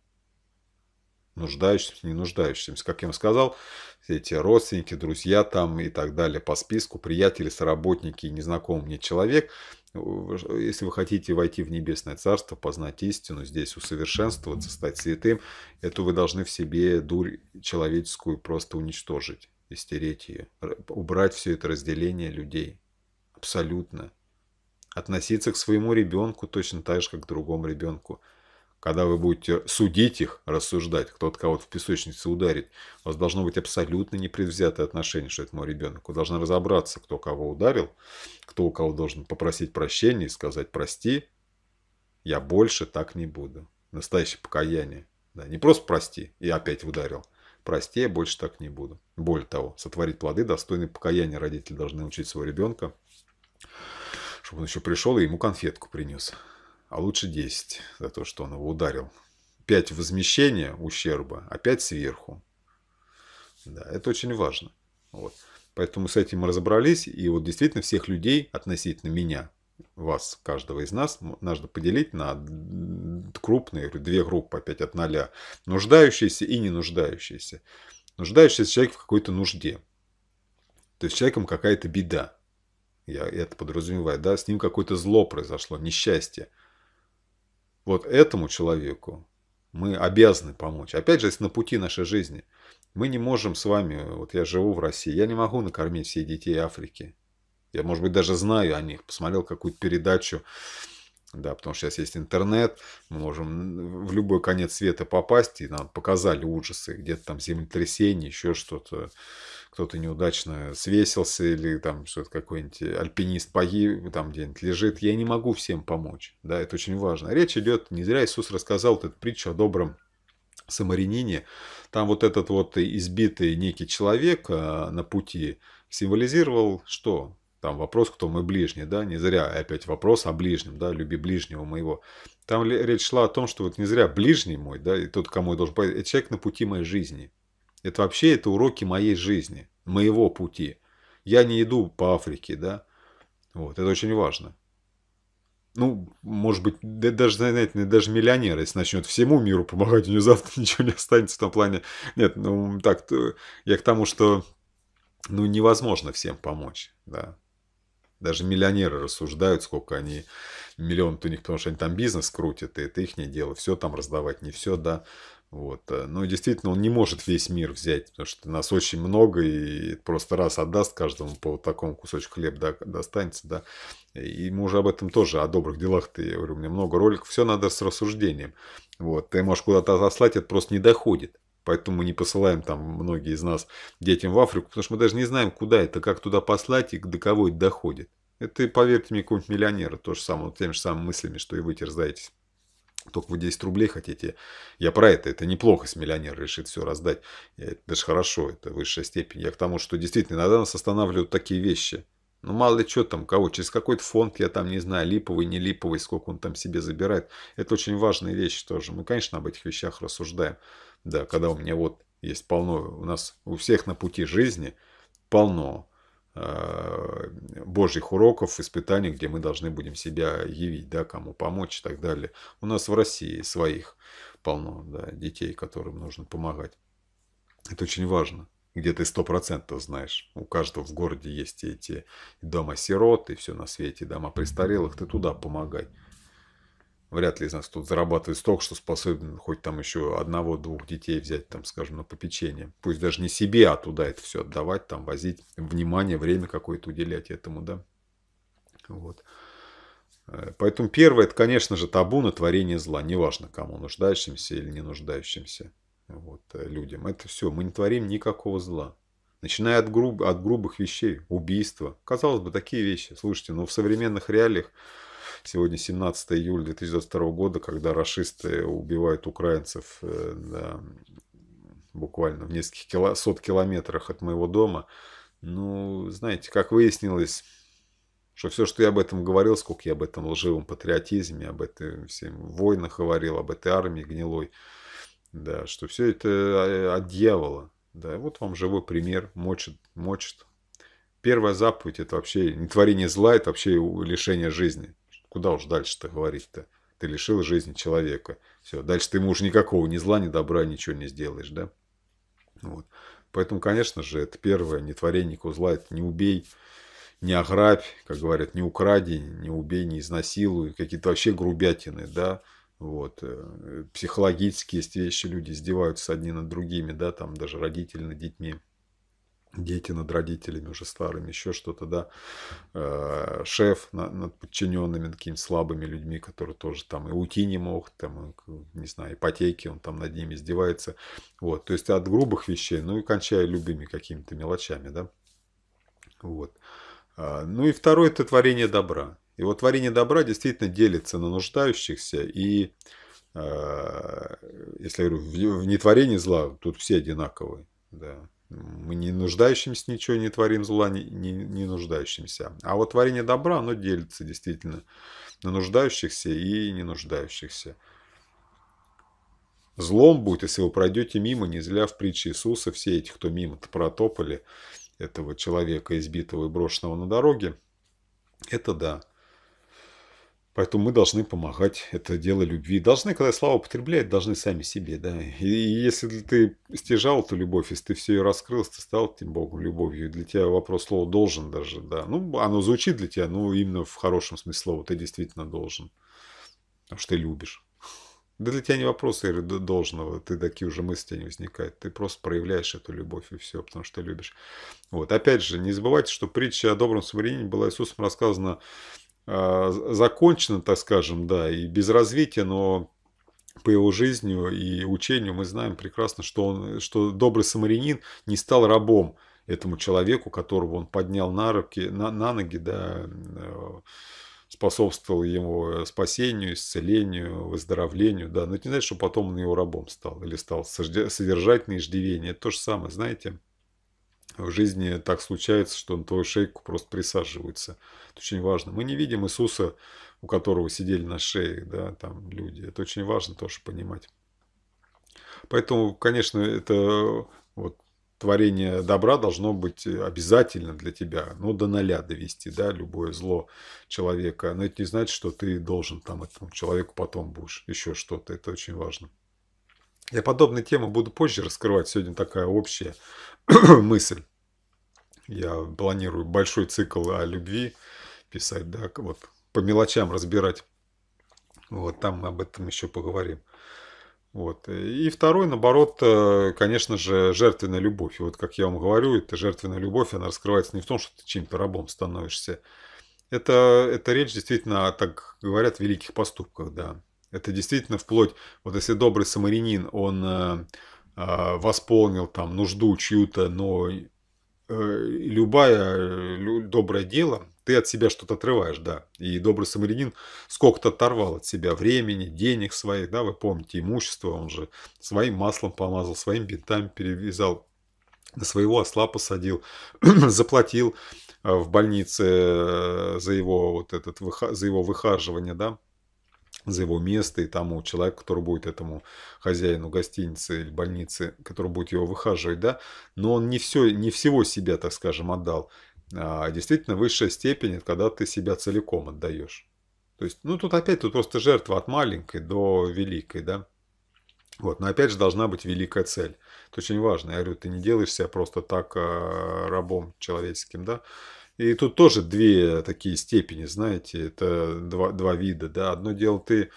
нуждающимся, не нуждающимся. Как я вам сказал, все эти родственники, друзья там и так далее по списку, приятели, соработники, незнакомый мне человек. Если вы хотите войти в небесное царство, познать истину, здесь усовершенствоваться, стать святым, это вы должны в себе дурь человеческую просто уничтожить, истереть ее, убрать все это разделение людей. Абсолютно относиться к своему ребенку точно так же, как к другому ребенку когда вы будете судить их, рассуждать, кто от кого-то в песочнице ударит, у вас должно быть абсолютно непредвзятое отношение, что это мой ребенок. Вы должны разобраться, кто кого ударил, кто у кого должен попросить прощения и сказать «прости, я больше так не буду». Настоящее покаяние. Да, не просто «прости» и опять ударил. «Прости, я больше так не буду». Более того, сотворить плоды достойны покаяния родители должны учить своего ребенка, чтобы он еще пришел и ему конфетку принес а лучше 10 за то, что он его ударил. 5 возмещения ущерба, опять а сверху. Да, это очень важно. Вот. Поэтому с этим мы разобрались. И вот действительно всех людей относительно меня, вас, каждого из нас, нужно поделить на крупные, две группы опять от ноля. Нуждающиеся и не нуждающиеся. Нуждающийся человек в какой-то нужде. То есть с человеком какая-то беда. Я это подразумеваю, да, с ним какое-то зло произошло, несчастье. Вот этому человеку мы обязаны помочь. Опять же, если на пути нашей жизни. Мы не можем с вами, вот я живу в России, я не могу накормить всех детей Африки. Я, может быть, даже знаю о них, посмотрел какую-то передачу, да, потому что сейчас есть интернет, мы можем в любой конец света попасть, и нам показали ужасы, где-то там землетрясение, еще что-то кто-то неудачно свесился или там что-то какой-нибудь альпинист погиб, там где-нибудь лежит. Я не могу всем помочь, да, это очень важно. Речь идет, не зря Иисус рассказал вот эту притчу о добром самарянине. Там вот этот вот избитый некий человек а, на пути символизировал что? Там вопрос, кто мой ближний, да, не зря опять вопрос о ближнем, да, люби ближнего моего. Там речь шла о том, что вот не зря ближний мой, да, и тот, кому я должен это человек на пути моей жизни, это вообще это уроки моей жизни, моего пути. Я не иду по Африке, да. Вот, это очень важно. Ну, может быть, даже, знаете, даже миллионер, если начнет всему миру помогать, у него завтра ничего не останется в том плане. Нет, ну, так, я к тому, что, ну, невозможно всем помочь, да. Даже миллионеры рассуждают, сколько они, миллион у них, потому что они там бизнес крутят, и это их не дело, все там раздавать, не все, да. Вот. Э, Но ну, действительно, он не может весь мир взять, потому что нас очень много, и просто раз отдаст каждому по вот такому кусочку хлеба да, достанется, да. И мы уже об этом тоже, о добрых делах, ты, я говорю, у меня много роликов, все надо с рассуждением. Вот. Ты можешь куда-то отослать, это просто не доходит. Поэтому мы не посылаем там многие из нас детям в Африку, потому что мы даже не знаем, куда это, как туда послать и до кого это доходит. Это, поверьте мне, какой нибудь миллионер, то же самое, теми же самыми мыслями, что и вы терзаетесь. Только вы 10 рублей хотите. Я про это. Это неплохо, если миллионер решит все раздать. Это даже хорошо, это высшая степень. Я к тому, что действительно иногда нас останавливают такие вещи. Ну, мало ли что там, кого, через какой-то фонд, я там не знаю, липовый, не липовый, сколько он там себе забирает. Это очень важная вещь тоже. Мы, конечно, об этих вещах рассуждаем. Да, когда у меня вот есть полно, у нас у всех на пути жизни полно Э, божьих уроков, испытаний, где мы должны будем себя явить, да, кому помочь и так далее. У нас в России своих полно да, детей, которым нужно помогать. Это очень важно. Где ты сто процентов знаешь. У каждого в городе есть эти дома сирот, и все на свете, дома престарелых. Ты туда помогай. Вряд ли из нас тут зарабатывает столько, что способен хоть там еще одного-двух детей взять, там, скажем, на попечение. Пусть даже не себе, а туда это все отдавать, там, возить, внимание, время какое-то уделять этому, да. Вот. Э, поэтому первое, это, конечно же, табу на творение зла. Неважно, кому нуждающимся или не нуждающимся вот, э, людям. Это все, мы не творим никакого зла. Начиная от, груб, от грубых вещей, убийства. Казалось бы, такие вещи. Слушайте, но ну, в современных реалиях Сегодня 17 июля 2022 года, когда расисты убивают украинцев да, э, буквально в нескольких кило, сот километрах от моего дома. Ну, знаете, как выяснилось, что все, что я об этом говорил, сколько я об этом лживом патриотизме, об этом всем войнах говорил, об этой армии гнилой, да, что все это э, от дьявола. Да, вот вам живой пример, мочит, мочит. Первая заповедь – это вообще не творение зла, это вообще лишение жизни. Куда уж дальше-то говорить-то? Ты лишил жизни человека. Все, дальше ты ему уже никакого ни зла, ни добра, ничего не сделаешь, да? Вот. Поэтому, конечно же, это первое, не творение никакого зла, это не убей, не ограбь, как говорят, не укради, не убей, не изнасилуй, какие-то вообще грубятины, да, вот. Э, психологически есть вещи, люди издеваются одни над другими, да, там даже родители над детьми дети над родителями уже старыми, еще что-то, да, э, шеф над, подчиненными, над какими слабыми людьми, которые тоже там и уйти не мог, там, не знаю, ипотеки, он там над ними издевается, вот, то есть от грубых вещей, ну и кончая любыми какими-то мелочами, да, вот. Э, ну и второе – это творение добра. И вот творение добра действительно делится на нуждающихся и э, если я говорю, в нетворении зла тут все одинаковые. Да. Мы не нуждающимся ничего не творим зла, не, не, не нуждающимся. А вот творение добра, оно делится действительно на нуждающихся и не нуждающихся. Злом будет, если вы пройдете мимо, не зля в притче Иисуса все эти, кто мимо-то протопали, этого человека, избитого и брошенного на дороге, это да. Поэтому мы должны помогать. Это дело любви. Должны, когда слава употребляет, должны сами себе. Да? И, если ты стяжал эту любовь, если ты все ее раскрыл, ты стал тем Богом любовью. для тебя вопрос слова «должен» даже. Да? Ну, оно звучит для тебя, но именно в хорошем смысле слова. Ты действительно должен. Потому что ты любишь. Да для тебя не вопрос должного, ты такие уже мысли не возникают. Ты просто проявляешь эту любовь и все, потому что любишь. Вот. Опять же, не забывайте, что притча о добром самарянине была Иисусом рассказана а, закончено, так скажем, да, и без развития, но по его жизнью и учению мы знаем прекрасно, что, он, что добрый самарянин не стал рабом этому человеку, которого он поднял на, руки, на, на ноги, да, э, способствовал его спасению, исцелению, выздоровлению, да, но это не значит, что потом он его рабом стал или стал содержать на иждивение, это то же самое, знаете, в жизни так случается, что на твою шейку просто присаживаются. Это очень важно. Мы не видим Иисуса, у которого сидели на шее да, там люди. Это очень важно тоже понимать. Поэтому, конечно, это вот творение добра должно быть обязательно для тебя, ну, до ноля довести, да, любое зло человека. Но это не значит, что ты должен там этому человеку потом будешь еще что-то. Это очень важно. Я подобные темы буду позже раскрывать. Сегодня такая общая мысль. Я планирую большой цикл о любви писать, да, вот по мелочам разбирать. Вот там мы об этом еще поговорим. Вот. И второй, наоборот, э, конечно же, жертвенная любовь. И вот, как я вам говорю, это жертвенная любовь, она раскрывается не в том, что ты чем-то рабом становишься. Это, это речь действительно, так говорят, великих поступках, да. Это действительно вплоть, вот если добрый самарянин, он э, а, восполнил там нужду чью-то, но э, любое доброе дело, ты от себя что-то отрываешь, да. И добрый самарянин сколько-то оторвал от себя времени, денег своих, да, вы помните, имущество, он же своим маслом помазал, своим бинтами перевязал, на своего осла посадил, заплатил э, в больнице э, за его вот этот, за его выхаживание, да, за его место и тому человеку, который будет этому хозяину гостиницы или больницы, который будет его выхаживать, да, но он не, все, не всего себя, так скажем, отдал. А действительно, высшая степень – это когда ты себя целиком отдаешь. То есть, ну, тут опять тут просто жертва от маленькой до великой, да. Вот, но опять же должна быть великая цель. Это очень важно. Я говорю, ты не делаешь себя просто так э, рабом человеческим, да. И тут тоже две такие степени, знаете, это два, два вида, да. Одно дело ты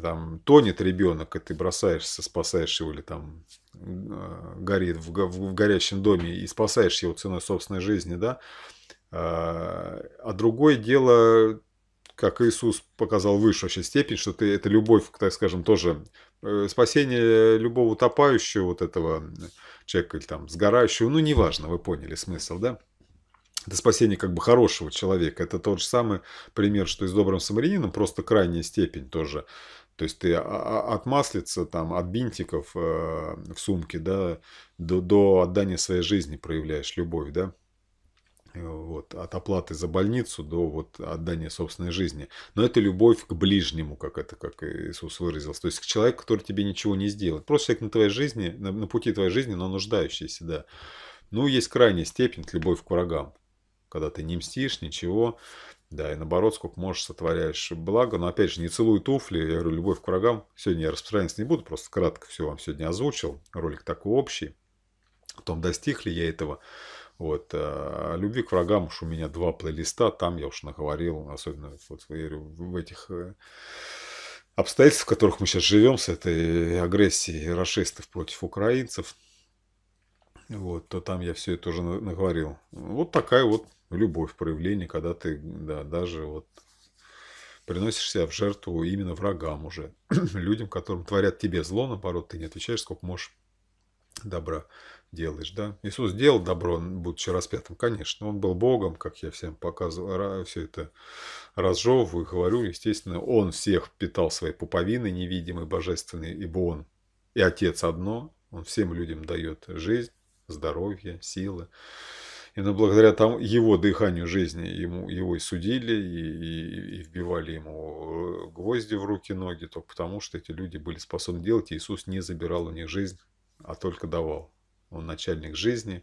там тонет ребенок, и ты бросаешься, спасаешь его, или там э, горит в, в, в горящем доме и спасаешь его ценой собственной жизни, да. А, а другое дело, как Иисус показал в высшей степень, что ты, это любовь, так скажем, тоже э, спасение любого утопающего вот этого э, человека или там сгорающего, ну неважно, вы поняли смысл, да до спасения как бы хорошего человека. Это тот же самый пример, что и с добрым самарянином, просто крайняя степень тоже. То есть ты а, а, от маслица, там, от бинтиков э, в сумке, да, до, до отдания своей жизни проявляешь любовь, да э, вот, от оплаты за больницу до вот отдания собственной жизни. Но это любовь к ближнему, как это, как Иисус выразился. То есть к человеку, который тебе ничего не сделает. Просто человек на твоей жизни, на, на пути твоей жизни, но нуждающийся, да. Ну, есть крайняя степень, любовь к врагам когда ты не мстишь, ничего. Да, и наоборот, сколько можешь, сотворяешь благо. Но опять же, не целую туфли. Я говорю, любовь к врагам. Сегодня я распространяться не буду, просто кратко все вам сегодня озвучил. Ролик такой общий. О том, достиг ли я этого. Вот. А любви к врагам уж у меня два плейлиста. Там я уж наговорил, особенно вот, я говорю, в этих э, обстоятельствах в которых мы сейчас живем, с этой агрессией расистов против украинцев. Вот, то там я все это уже наговорил. Вот такая вот любовь проявление, когда ты да, даже вот приносишь себя в жертву именно врагам уже, людям, которым творят тебе зло, наоборот, ты не отвечаешь, сколько можешь добра делаешь, да? Иисус делал добро, будучи распятым, конечно. Он был Богом, как я всем показываю, все это разжевываю, говорю. Естественно, Он всех питал своей пуповиной невидимой, божественной, ибо Он и Отец одно. Он всем людям дает жизнь, здоровье, силы. Именно ну, благодаря там, его дыханию жизни ему, его и судили, и, и, и вбивали ему э, гвозди в руки, ноги, только потому, что эти люди были способны делать, и Иисус не забирал у них жизнь, а только давал. Он начальник жизни,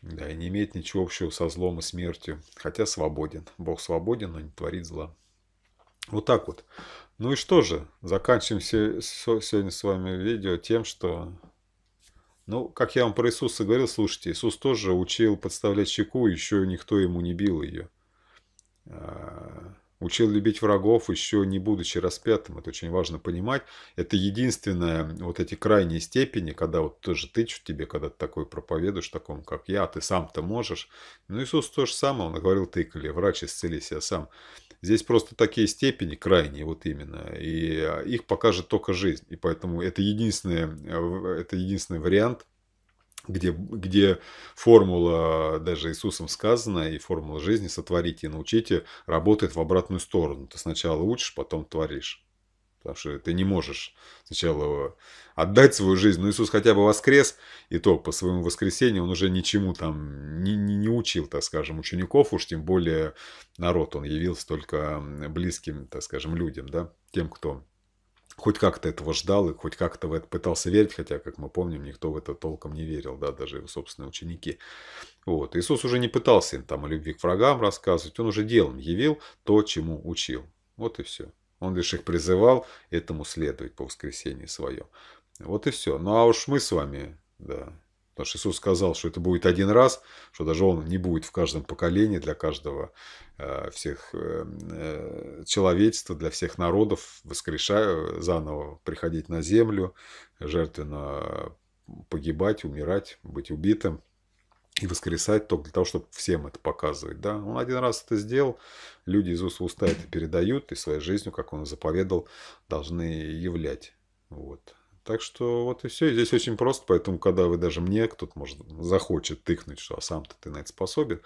да, и не имеет ничего общего со злом и смертью, хотя свободен. Бог свободен, но не творит зла. Вот так вот. Ну и что же, заканчиваем сегодня с вами видео тем, что ну, как я вам про Иисуса говорил, слушайте, Иисус тоже учил подставлять щеку, еще никто ему не бил ее. А, учил любить врагов, еще не будучи распятым. Это очень важно понимать. Это единственное, вот эти крайние степени, когда вот тоже тычут тебе, когда ты такой проповедуешь, таком, как я, а ты сам-то можешь. Но ну, Иисус то же самое, он говорил, тыкали, врач исцелись, я сам. Здесь просто такие степени крайние, вот именно, и а, их покажет только жизнь. И поэтому это единственный, э, это единственный вариант, где, где формула э, даже Иисусом сказана, и формула жизни «сотворите и научите» работает в обратную сторону. Ты сначала учишь, потом творишь. Потому что ты не можешь сначала э, отдать свою жизнь. Но Иисус хотя бы воскрес, и то по своему воскресению он уже ничему там не, не, не учил, так скажем, учеников, уж тем более народ. Он явился только близким, так скажем, людям, да, тем, кто хоть как-то этого ждал и хоть как-то в это пытался верить, хотя, как мы помним, никто в это толком не верил, да, даже его собственные ученики. Вот. Иисус уже не пытался им там о любви к врагам рассказывать, он уже делом явил то, чему учил. Вот и все. Он лишь их призывал этому следовать по воскресении свое. Вот и все. Ну а уж мы с вами, да. Потому что Иисус сказал, что это будет один раз, что даже Он не будет в каждом поколении для каждого э, всех э, э, человечества, для всех народов, воскрешая заново, приходить на землю, жертвенно погибать, умирать, быть убитым и воскресать только для того, чтобы всем это показывать. Да? Он один раз это сделал, люди из уст в уста это передают, и своей жизнью, как он заповедал, должны являть. Вот. Так что вот и все. И здесь очень просто, поэтому, когда вы даже мне кто-то может захочет тыкнуть, что а сам-то ты на это способен,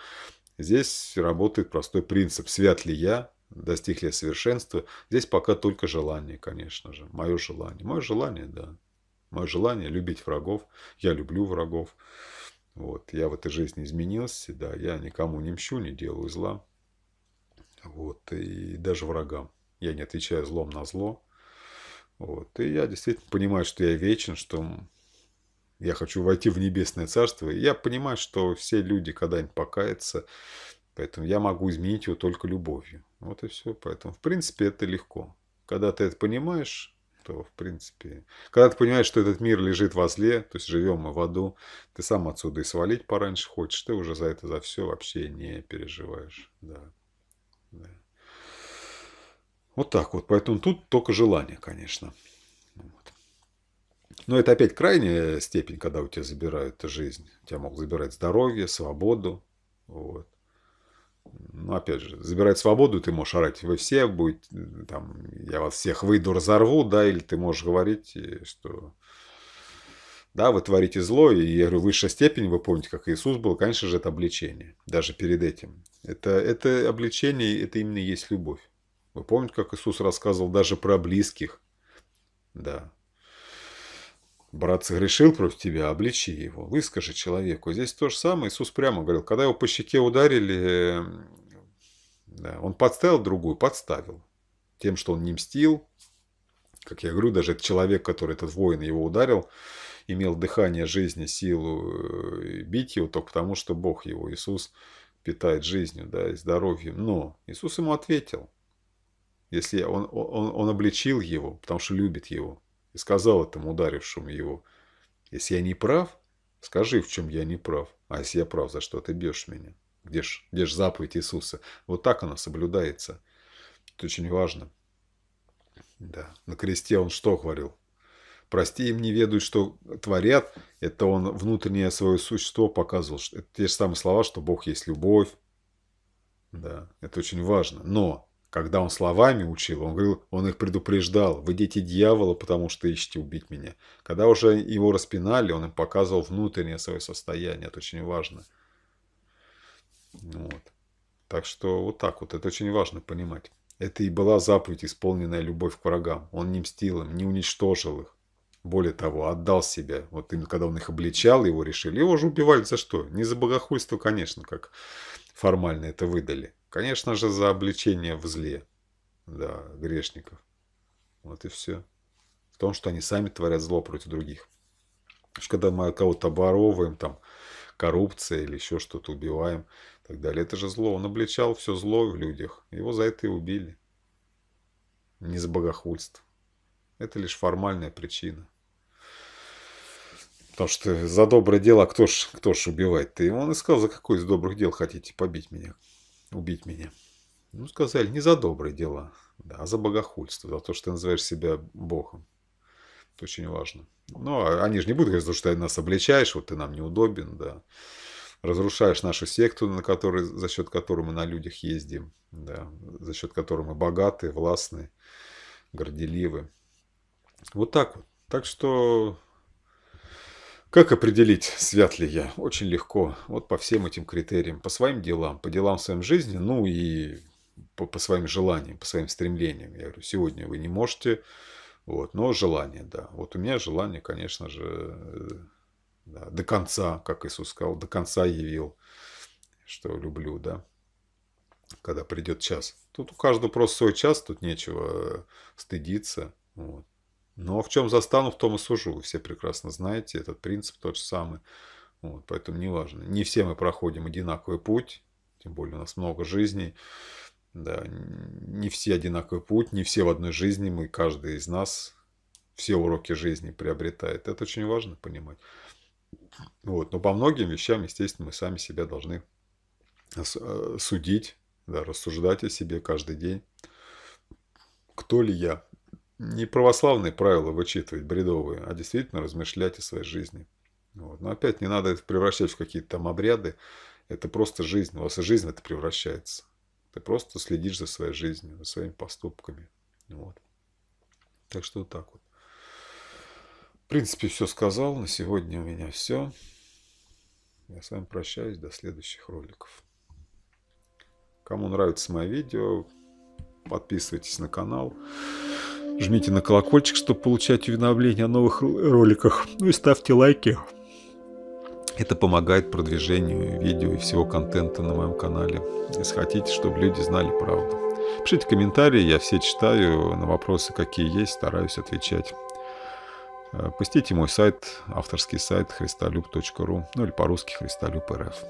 здесь работает простой принцип. Свят ли я, достиг ли я совершенства? Здесь пока только желание, конечно же. Мое желание. Мое желание, да. Мое желание любить врагов. Я люблю врагов. Вот. Я в этой жизни изменился, да, я никому не мщу, не делаю зла. Вот. И даже врагам. Я не отвечаю злом на зло. Вот. И я действительно понимаю, что я вечен, что я хочу войти в небесное царство. И я понимаю, что все люди когда-нибудь покаятся. Поэтому я могу изменить его только любовью. Вот и все. Поэтому, в принципе, это легко. Когда ты это понимаешь, то, в принципе, когда ты понимаешь, что этот мир лежит возле, то есть живем мы в аду, ты сам отсюда и свалить пораньше хочешь, ты уже за это, за все вообще не переживаешь. Да. да. Вот так вот. Поэтому тут только желание, конечно. Вот. Но это опять крайняя степень, когда у тебя забирают жизнь. У тебя могут забирать здоровье, свободу. Вот ну, опять же, забирает свободу, ты можешь орать, вы все будете, э, там, я вас всех выйду, разорву, да, или ты можешь говорить, э, что, да, вы творите зло, и, я говорю, высшая степень, вы помните, как Иисус был, конечно же, это обличение, даже перед этим. Это, это обличение, это именно есть любовь. Вы помните, как Иисус рассказывал даже про близких, да, Брат согрешил против тебя, обличи его, выскажи человеку. Здесь то же самое, Иисус прямо говорил, когда его по щеке ударили, эм, да, он подставил другую, подставил. Тем, что он не мстил, как я говорю, даже этот человек, который этот воин его ударил, имел дыхание жизни, силу э, бить его только потому, что Бог его, Иисус, питает жизнью да, и здоровьем. Но Иисус ему ответил, если он, он, он обличил его, потому что любит его и сказал этому ударившему его, «Если я не прав, скажи, в чем я не прав, а если я прав, за что ты бьешь меня? Где ж, где ж заповедь Иисуса? Вот так она соблюдается. Это очень важно». Да. На кресте он что говорил? «Прости им не ведают, что творят». Это он внутреннее свое существо показывал. Это те же самые слова, что Бог есть любовь. Да, это очень важно. Но когда он словами учил, он говорил, он их предупреждал, вы дети дьявола, потому что ищете убить меня. Когда уже его распинали, он им показывал внутреннее свое состояние, это очень важно. Вот. Так что вот так вот, это очень важно понимать. Это и была заповедь, исполненная любовь к врагам. Он не мстил им, не уничтожил их. Более того, отдал себя. Вот им, когда он их обличал, его решили. Его же убивали за что? Не за богохульство, конечно, как формально это выдали. Конечно же, за обличение в зле, да, грешников. Вот и все. В том, что они сами творят зло против других. Потому что когда мы кого-то оборовываем, там, коррупция или еще что-то убиваем, и так далее, это же зло. Он обличал все зло в людях. Его за это и убили. Не за богохульство. Это лишь формальная причина. Потому что за доброе дело а кто ж, кто ж убивает-то? И он и сказал, за какое из добрых дел хотите побить меня? убить меня. Ну, сказали, не за добрые дела, да, а за богохульство, за то, что ты называешь себя Богом. Это очень важно. Ну, а они же не будут говорить, что ты нас обличаешь, вот ты нам неудобен, да. Разрушаешь нашу секту, на которой, за счет которой мы на людях ездим, да, за счет которой мы богаты, властны, горделивы. Вот так вот. Так что как определить, свят ли я? Очень легко. Вот по всем этим критериям. По своим делам, по делам в своем жизни, ну и по, по своим желаниям, по своим стремлениям. Я говорю, сегодня вы не можете, вот, но желание, да. Вот у меня желание, конечно же, э, да, до конца, как Иисус сказал, до конца явил, что люблю, да, когда придет час. Тут у каждого просто свой час, тут нечего э, стыдиться. Вот. Но ну, а в чем застану, в том и сужу. Вы все прекрасно знаете, этот принцип тот же самый. Вот, поэтому неважно. Не все мы проходим одинаковый путь, тем более у нас много жизней. Да, не все одинаковый путь, не все в одной жизни, мы, каждый из нас все уроки жизни приобретает. Это очень важно понимать. Вот. Но по многим вещам, естественно, мы сами себя должны э, судить, да, рассуждать о себе каждый день. Кто ли я? не православные правила вычитывать бредовые, а действительно размышлять о своей жизни. Вот. Но опять не надо это превращать в какие-то там обряды. Это просто жизнь. У вас и жизнь это превращается. Ты просто следишь за своей жизнью, за своими поступками. Вот. Так что вот так вот. В принципе, все сказал. На сегодня у меня все. Я с вами прощаюсь до следующих роликов. Кому нравится мое видео, подписывайтесь на канал. Жмите на колокольчик, чтобы получать уведомления о новых роликах. Ну и ставьте лайки. Это помогает продвижению видео и всего контента на моем канале. Если хотите, чтобы люди знали правду. Пишите комментарии, я все читаю, на вопросы, какие есть, стараюсь отвечать. Э, посетите мой сайт, авторский сайт христолюб.ру, ну или по-русски христолюб.рф.